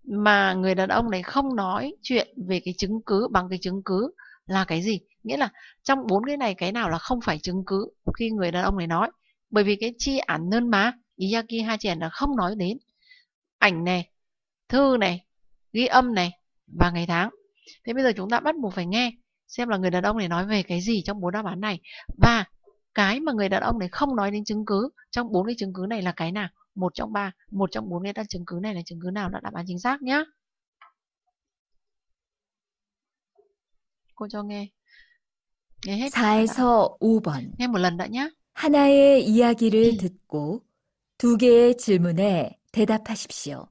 mà người đàn ông này không nói chuyện về cái chứng cứ bằng cái chứng cứ là cái gì nghĩa là trong bốn cái này cái nào là không phải chứng cứ khi người đàn ông này nói bởi vì cái chi ảnh nơn má Iyaki hai triển là không nói đến ảnh này thư này ghi âm này và ngày tháng thế bây giờ chúng ta bắt buộc phải nghe xem là người đàn ông này nói về cái gì trong bốn đáp án này và cái mà người đàn ông này không nói đến chứng cứ trong bốn cái chứng cứ này là cái nào một trong ba một trong bốn cái đáp chứng cứ này là chứng cứ nào là đáp án chính xác nhé cô cho nghe 4에서 예, 5번. 하나의
이야기를 네. 듣고 두 개의 질문에 대답하십시오.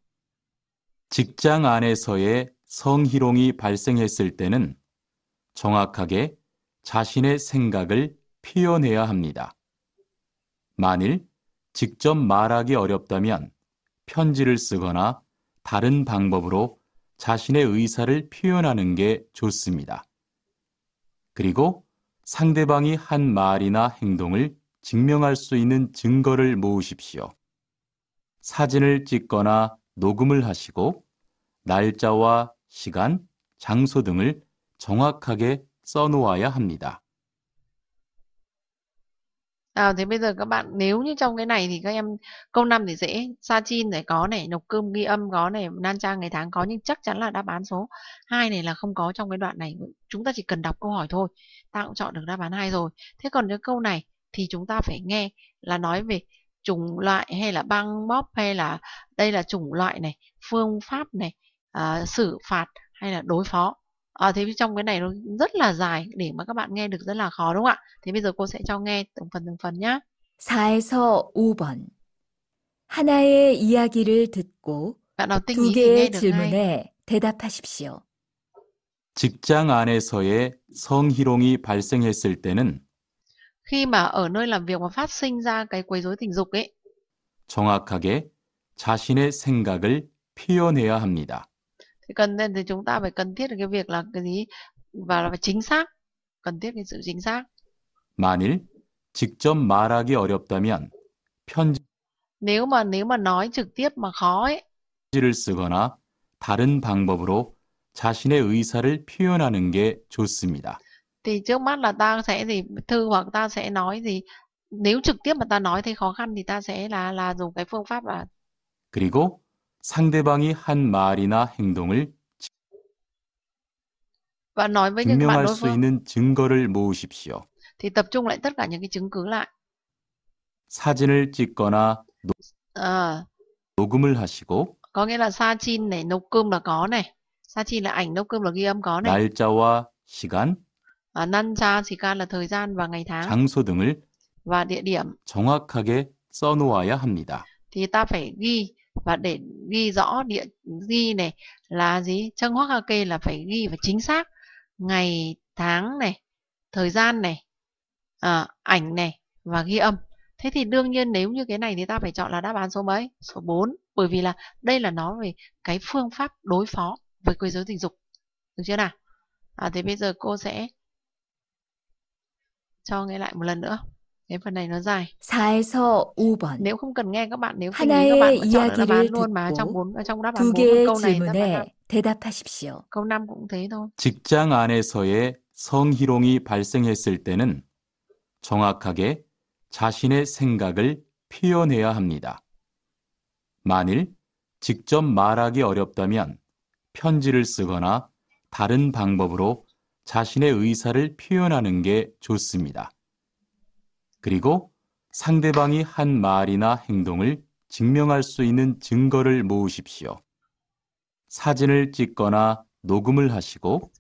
직장 안에서의 성희롱이 발생했을 때는 정확하게 자신의 생각을 표현해야 합니다. 만일 직접 말하기 어렵다면 편지를 쓰거나 다른 방법으로 자신의 의사를 표현하는 게 좋습니다. 그리고 상대방이 한 말이나 행동을 증명할 수 있는 증거를 모으십시오. 사진을 찍거나 녹음을 하시고 날짜와 시간, 장소 등을 정확하게 써놓아야 합니다.
À, thế bây giờ các bạn nếu như trong cái này thì các em câu 5 thì dễ, sa chin này có này, nộp cơm ghi âm có này, nan trang ngày tháng có nhưng chắc chắn là đáp án số 2 này là không có trong cái đoạn này. Chúng ta chỉ cần đọc câu hỏi thôi. Ta cũng chọn được đáp án 2 rồi. Thế còn cái câu này thì chúng ta phải nghe là nói về chủng loại hay là băng bóp hay là đây là chủng loại này, phương pháp này, à, xử phạt hay là đối phó à, thế trong cái này nó rất là dài để mà các bạn nghe được rất là khó đúng không ạ thế bây giờ cô sẽ cho nghe từng phần từng phần nhé 4에서
5번 하나의 이야기를 듣고 두 개의 질문에
대답하십시오.
직장 안에서의 성희롱이 발생했을 때는
khi mà ở nơi làm việc mà phát sinh ra cái quấy rối tình dục ấy
정확하게 자신의 생각을 표현해야 합니다.
cần nên thì chúng ta phải cần thiết cái việc là cái gì và là phải chính xác cần thiết cái sự chính xác
만일 직접 말하기 어렵다면 편지
nếu mà nếu mà nói trực tiếp mà khó ấy
편지를 쓰거나 다른 방법으로 자신의 의사를 표현하는 게 좋습니다.
thì trước mắt là ta sẽ gì thư hoặc ta sẽ nói gì nếu trực tiếp mà ta nói thấy khó khăn thì ta sẽ là là dùng cái phương pháp là
그리고 상대방이 한 말이나 행동을
và nói với những bạn đối 수 phương
있는 증거를 모으십시오.
thì tập trung lại tất cả những cái chứng cứ lại.
사진을 찍거나 노, à, 녹음을 하시고
có nghĩa là sa chin này nấu cơm là có này, sa chin là ảnh nấu cơm là ghi âm có này.
날짜와 시간,
À, 난자 시간 là thời gian và ngày tháng 장소 등을 và địa điểm
정확하게 써놓아야 합니다.
thì ta phải ghi và để ghi rõ địa ghi này là gì chân hoắc kê là phải ghi và chính xác ngày tháng này thời gian này à, ảnh này và ghi âm thế thì đương nhiên nếu như cái này thì ta phải chọn là đáp án số mấy số 4 bởi vì là đây là nó về cái phương pháp đối phó với quấy rối tình dục được chưa nào à, thế bây giờ cô sẽ cho nghe lại một lần nữa Cái phần này nó dài. 4에서 5번. Nếu không cần nghe các bạn nếu không nghe các bạn cũng chọn đáp án luôn mà trong bốn trong đáp án bốn câu này đáp án 대답하십시오. câu 5 cũng thế thôi.
직장 안에서의 성희롱이 발생했을 때는 정확하게 자신의 생각을 표현해야 합니다. 만일 직접 말하기 어렵다면 편지를 쓰거나 다른 방법으로 자신의 의사를 표현하는 게 좋습니다. 그리고 상대방이 한 말이나 행동을 증명할 수 있는 증거를 모으십시오. 사진을 찍거나 녹음을 하시고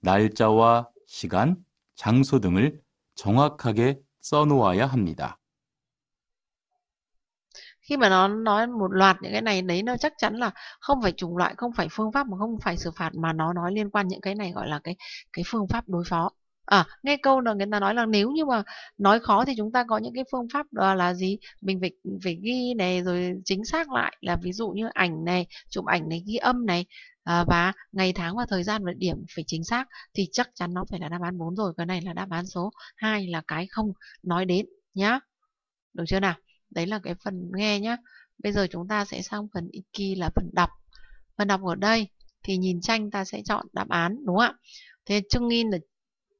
날짜와 시간, 장소 등을 정확하게 써놓아야 합니다.
khi mà nó nói một loạt những cái này đấy nó chắc chắn là không phải chủng loại không phải phương pháp mà không phải xử phạt mà nó nói liên quan những cái này gọi là cái cái phương pháp đối phó à nghe câu là người ta nói là nếu như mà nói khó thì chúng ta có những cái phương pháp đó là gì mình phải phải ghi này rồi chính xác lại là ví dụ như ảnh này chụp ảnh này ghi âm này à, và ngày tháng và thời gian và điểm phải chính xác thì chắc chắn nó phải là đáp án 4 rồi cái này là đáp án số 2 là cái không nói đến nhá được chưa nào đấy là cái phần nghe nhá bây giờ chúng ta sẽ sang phần iki là phần đọc phần đọc ở đây thì nhìn tranh ta sẽ chọn đáp án đúng không ạ thế Chung In là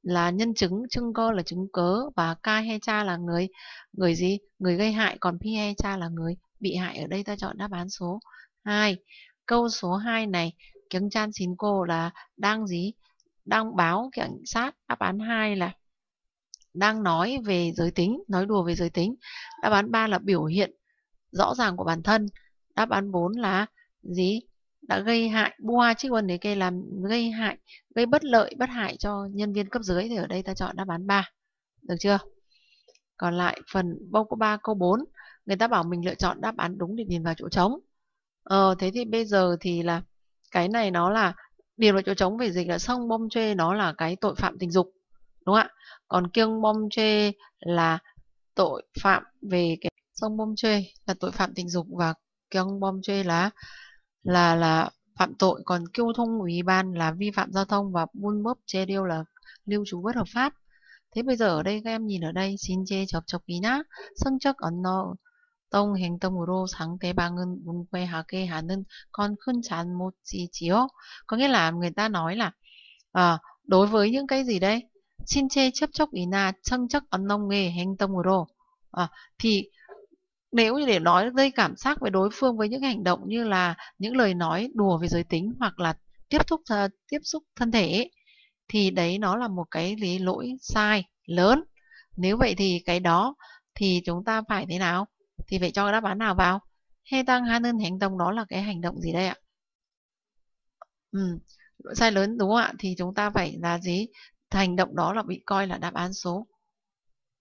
là nhân chứng, Trưng-go là chứng cớ và Ka-he-cha là người người gì? Người gây hại còn Pi-he-cha là người bị hại. Ở đây ta chọn đáp án số 2. Câu số 2 này, Kiếng Chan Xin Cô là đang gì? Đang báo cảnh sát. Đáp án 2 là đang nói về giới tính, nói đùa về giới tính. Đáp án 3 là biểu hiện rõ ràng của bản thân. Đáp án 4 là gì? đã gây hại bua trích quân đấy kê làm gây hại gây bất lợi bất hại cho nhân viên cấp dưới thì ở đây ta chọn đáp án 3 được chưa còn lại phần câu có 3 câu 4 người ta bảo mình lựa chọn đáp án đúng để điền vào chỗ trống ờ, thế thì bây giờ thì là cái này nó là điền vào chỗ trống về dịch là sông bom chê nó là cái tội phạm tình dục đúng không ạ còn kiêng bom chê là tội phạm về cái sông bom chê là tội phạm tình dục và kiêng bom chê là là là phạm tội còn kêu thông ủy ban là vi phạm giao thông và buôn bóp chê điêu là lưu trú bất hợp pháp thế bây giờ ở đây các em nhìn ở đây xin chê chọc chọc ý ná 성적 언어 동 행동으로 상대방은 문괴하게 하는 건큰 잘못이지요 có nghĩa là người ta nói là à, đối với những cái gì đây xin chê chấp chốc ý na chân chắc ấn nông nghề hành tâm rồi à, ờ, thì nếu như để nói gây cảm giác về đối phương với những hành động như là những lời nói đùa về giới tính hoặc là tiếp xúc tiếp xúc thân thể thì đấy nó là một cái lý lỗi sai lớn nếu vậy thì cái đó thì chúng ta phải thế nào thì phải cho đáp án nào vào hay tăng hai nên hành động đó là cái hành động gì đây ạ ừ, lỗi sai lớn đúng không ạ thì chúng ta phải là gì hành động đó là bị coi là đáp án số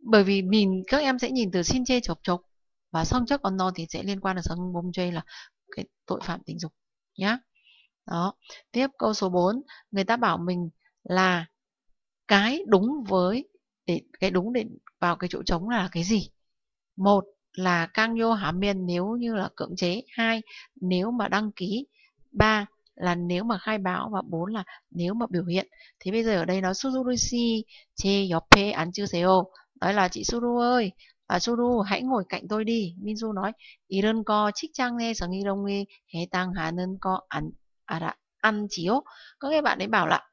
bởi vì mình các em sẽ nhìn từ xin chê chọc chọc và song trước unknown thì sẽ liên quan đến song bông J là cái tội phạm tình dục nhá đó tiếp câu số 4 người ta bảo mình là cái đúng với để cái đúng để vào cái chỗ trống là cái gì một là cang nhô hả miên nếu như là cưỡng chế hai nếu mà đăng ký ba là nếu mà khai báo và bốn là nếu mà biểu hiện thì bây giờ ở đây nó suzurushi che yoppe an chư seo đó là chị Suru ơi À, Suru, hãy ngồi cạnh tôi đi. Minju nói, trang nghe sở nghi 거 nghe 정의롱에 tăng 거 nên 알아, ăn à ăn chiếu. Có nghe bạn ấy bảo là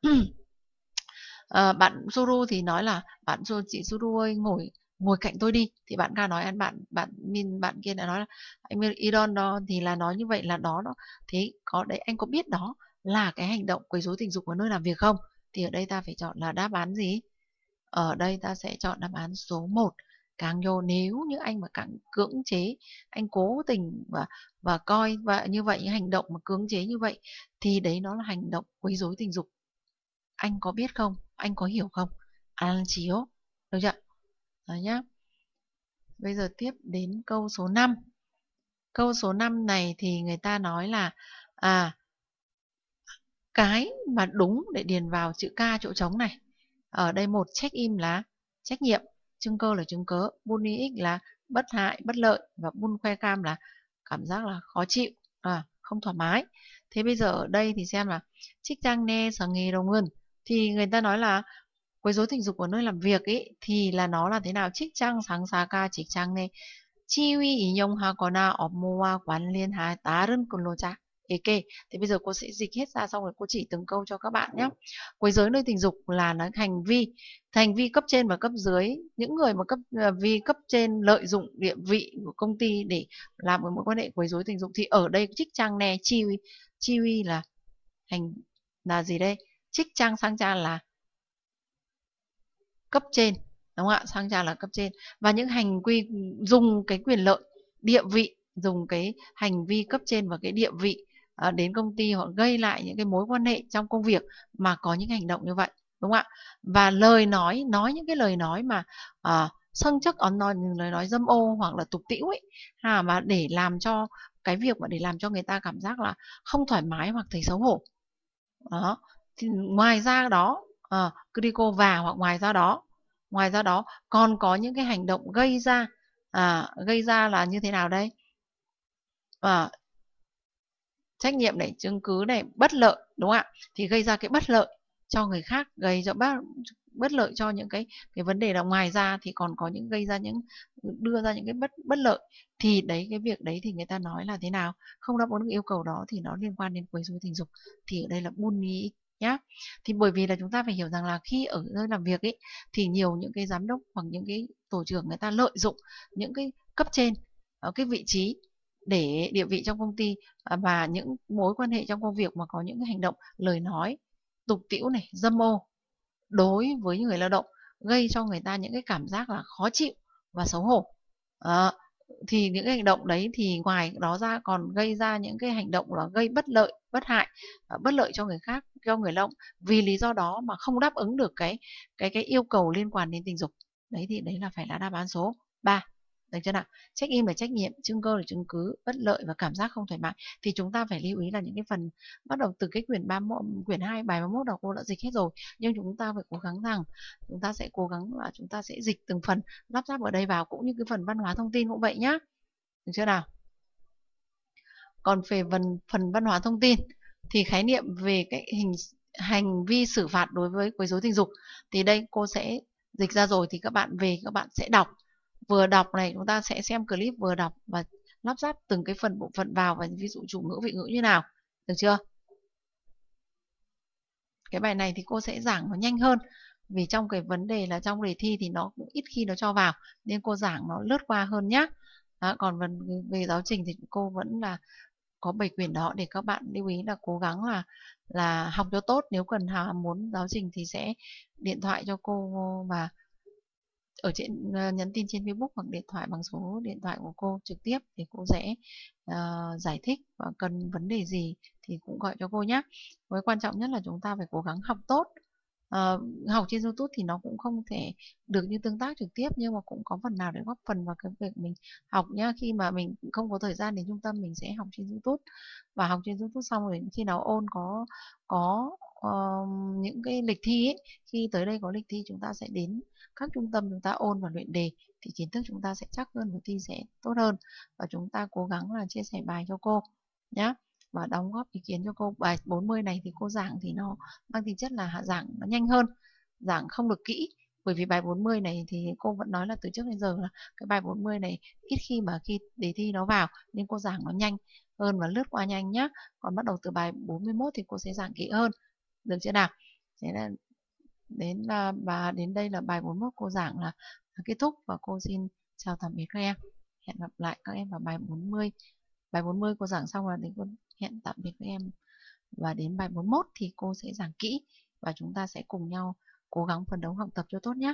à, (clears throat) bạn Suru thì nói là bạn chị Suru ơi ngồi ngồi cạnh tôi đi thì bạn ca nói bạn bạn min bạn kia đã nói là anh Iron đó thì là nói như vậy là đó đó thế có đấy anh có biết đó là cái hành động quấy rối tình dục ở nơi làm việc không thì ở đây ta phải chọn là đáp án gì ở đây ta sẽ chọn đáp án số 1 càng nhiều nếu như anh mà càng cưỡng chế anh cố tình và và coi và như vậy những hành động mà cưỡng chế như vậy thì đấy nó là hành động quấy rối tình dục anh có biết không anh có hiểu không anh à, chiếu được chưa đấy nhá bây giờ tiếp đến câu số 5 câu số 5 này thì người ta nói là à cái mà đúng để điền vào chữ K chỗ trống này ở đây một check in là trách nhiệm chứng cơ là chứng cớ buni ích là bất hại bất lợi và bun khoe cam là cảm giác là khó chịu à, không thoải mái thế bây giờ ở đây thì xem là trích trang ne sở nghề đồng ngân thì người ta nói là quấy rối tình dục ở nơi làm việc ấy thì là nó là thế nào trích trang sáng xa ca trích trang ne chi vi ý nhông ha có na ọp mua quán liên hà tá rưng cùng lô cha ề kê thì bây giờ cô sẽ dịch hết ra xong rồi cô chỉ từng câu cho các bạn nhé dạ. quấy rối nơi tình dục là nó hành vi hành vi cấp trên và cấp dưới những người mà cấp à, vi cấp trên lợi dụng địa vị của công ty để làm một mối quan hệ quấy rối tình dục thì ở đây trích trang nè chi chi uy là hành là gì đây trích trang sang trang là cấp trên đúng không ạ sang trang là cấp trên và những hành vi dùng cái quyền lợi địa vị dùng cái hành vi cấp trên và cái địa vị Ờ, đến công ty họ gây lại những cái mối quan hệ trong công việc mà có những hành động như vậy đúng không ạ và lời nói nói những cái lời nói mà à, ờ, sân chức ón ờ, nói lời nói dâm ô hoặc là tục tĩu ấy à, mà để làm cho cái việc mà để làm cho người ta cảm giác là không thoải mái hoặc thấy xấu hổ đó thì ngoài ra đó à, critico và hoặc ngoài ra đó ngoài ra đó còn có những cái hành động gây ra à, gây ra là như thế nào đây à, trách nhiệm này chứng cứ này bất lợi đúng không ạ thì gây ra cái bất lợi cho người khác gây cho bất, bất lợi cho những cái cái vấn đề là ngoài ra thì còn có những gây ra những đưa ra những cái bất bất lợi thì đấy cái việc đấy thì người ta nói là thế nào không đáp ứng yêu cầu đó thì nó liên quan đến quấy rối tình dục thì ở đây là bullying nhá thì bởi vì là chúng ta phải hiểu rằng là khi ở nơi làm việc ấy thì nhiều những cái giám đốc hoặc những cái tổ trưởng người ta lợi dụng những cái cấp trên ở ờ, cái vị trí để địa vị trong công ty à, và những mối quan hệ trong công việc mà có những hành động lời nói tục tĩu này dâm ô đối với người lao động gây cho người ta những cái cảm giác là khó chịu và xấu hổ à, thì những cái hành động đấy thì ngoài đó ra còn gây ra những cái hành động là gây bất lợi bất hại à, bất lợi cho người khác cho người lao động vì lý do đó mà không đáp ứng được cái cái cái yêu cầu liên quan đến tình dục đấy thì đấy là phải là đáp án số 3 được chưa nào? Check in là trách nhiệm, chứng cơ là chứng cứ, bất lợi và cảm giác không thoải mái. Thì chúng ta phải lưu ý là những cái phần bắt đầu từ cái quyển ba, quyển hai, bài 31 đầu cô đã dịch hết rồi. Nhưng chúng ta phải cố gắng rằng chúng ta sẽ cố gắng là chúng ta sẽ dịch từng phần lắp ráp ở đây vào cũng như cái phần văn hóa thông tin cũng vậy nhá. Được chưa nào? Còn về phần, phần văn hóa thông tin thì khái niệm về cái hình hành vi xử phạt đối với quấy rối tình dục thì đây cô sẽ dịch ra rồi thì các bạn về các bạn sẽ đọc vừa đọc này chúng ta sẽ xem clip vừa đọc và lắp ráp từng cái phần bộ phận vào và ví dụ chủ ngữ vị ngữ như nào được chưa cái bài này thì cô sẽ giảng nó nhanh hơn vì trong cái vấn đề là trong đề thi thì nó cũng ít khi nó cho vào nên cô giảng nó lướt qua hơn nhá đó, còn về giáo trình thì cô vẫn là có bảy quyển đó để các bạn lưu ý là cố gắng là là học cho tốt nếu cần muốn giáo trình thì sẽ điện thoại cho cô và ở trên ờ, nhắn tin trên Facebook hoặc điện thoại bằng số điện thoại của cô trực tiếp thì cô sẽ uh, giải thích và cần vấn đề gì thì cũng gọi cho cô nhé. Với quan trọng nhất là chúng ta phải cố gắng học tốt. Uh, học trên YouTube thì nó cũng không thể được như tương tác trực tiếp nhưng mà cũng có phần nào để góp phần vào cái việc mình học nhá. Khi mà mình không có thời gian đến trung tâm mình sẽ học trên YouTube và học trên YouTube xong rồi khi nào ôn có có uh, những cái lịch thi ấy, khi tới đây có lịch thi chúng ta sẽ đến các trung tâm chúng ta ôn và luyện đề thì kiến thức chúng ta sẽ chắc hơn và thi sẽ tốt hơn và chúng ta cố gắng là chia sẻ bài cho cô nhé và đóng góp ý kiến cho cô bài 40 này thì cô giảng thì nó mang tính chất là giảng nó nhanh hơn giảng không được kỹ bởi vì bài 40 này thì cô vẫn nói là từ trước đến giờ là cái bài 40 này ít khi mà khi đề thi nó vào nên cô giảng nó nhanh hơn và lướt qua nhanh nhá còn bắt đầu từ bài 41 thì cô sẽ giảng kỹ hơn được chưa nào thế là đến và ờ, đến đây là bài 41 cô giảng là kết thúc và cô xin chào tạm biệt các em hẹn gặp lại các em vào bài 40 bài 40 cô giảng xong là thì cô hẹn tạm biệt các em và đến bài 41 thì cô sẽ giảng kỹ và chúng ta sẽ cùng nhau cố gắng phấn đấu học tập cho tốt nhé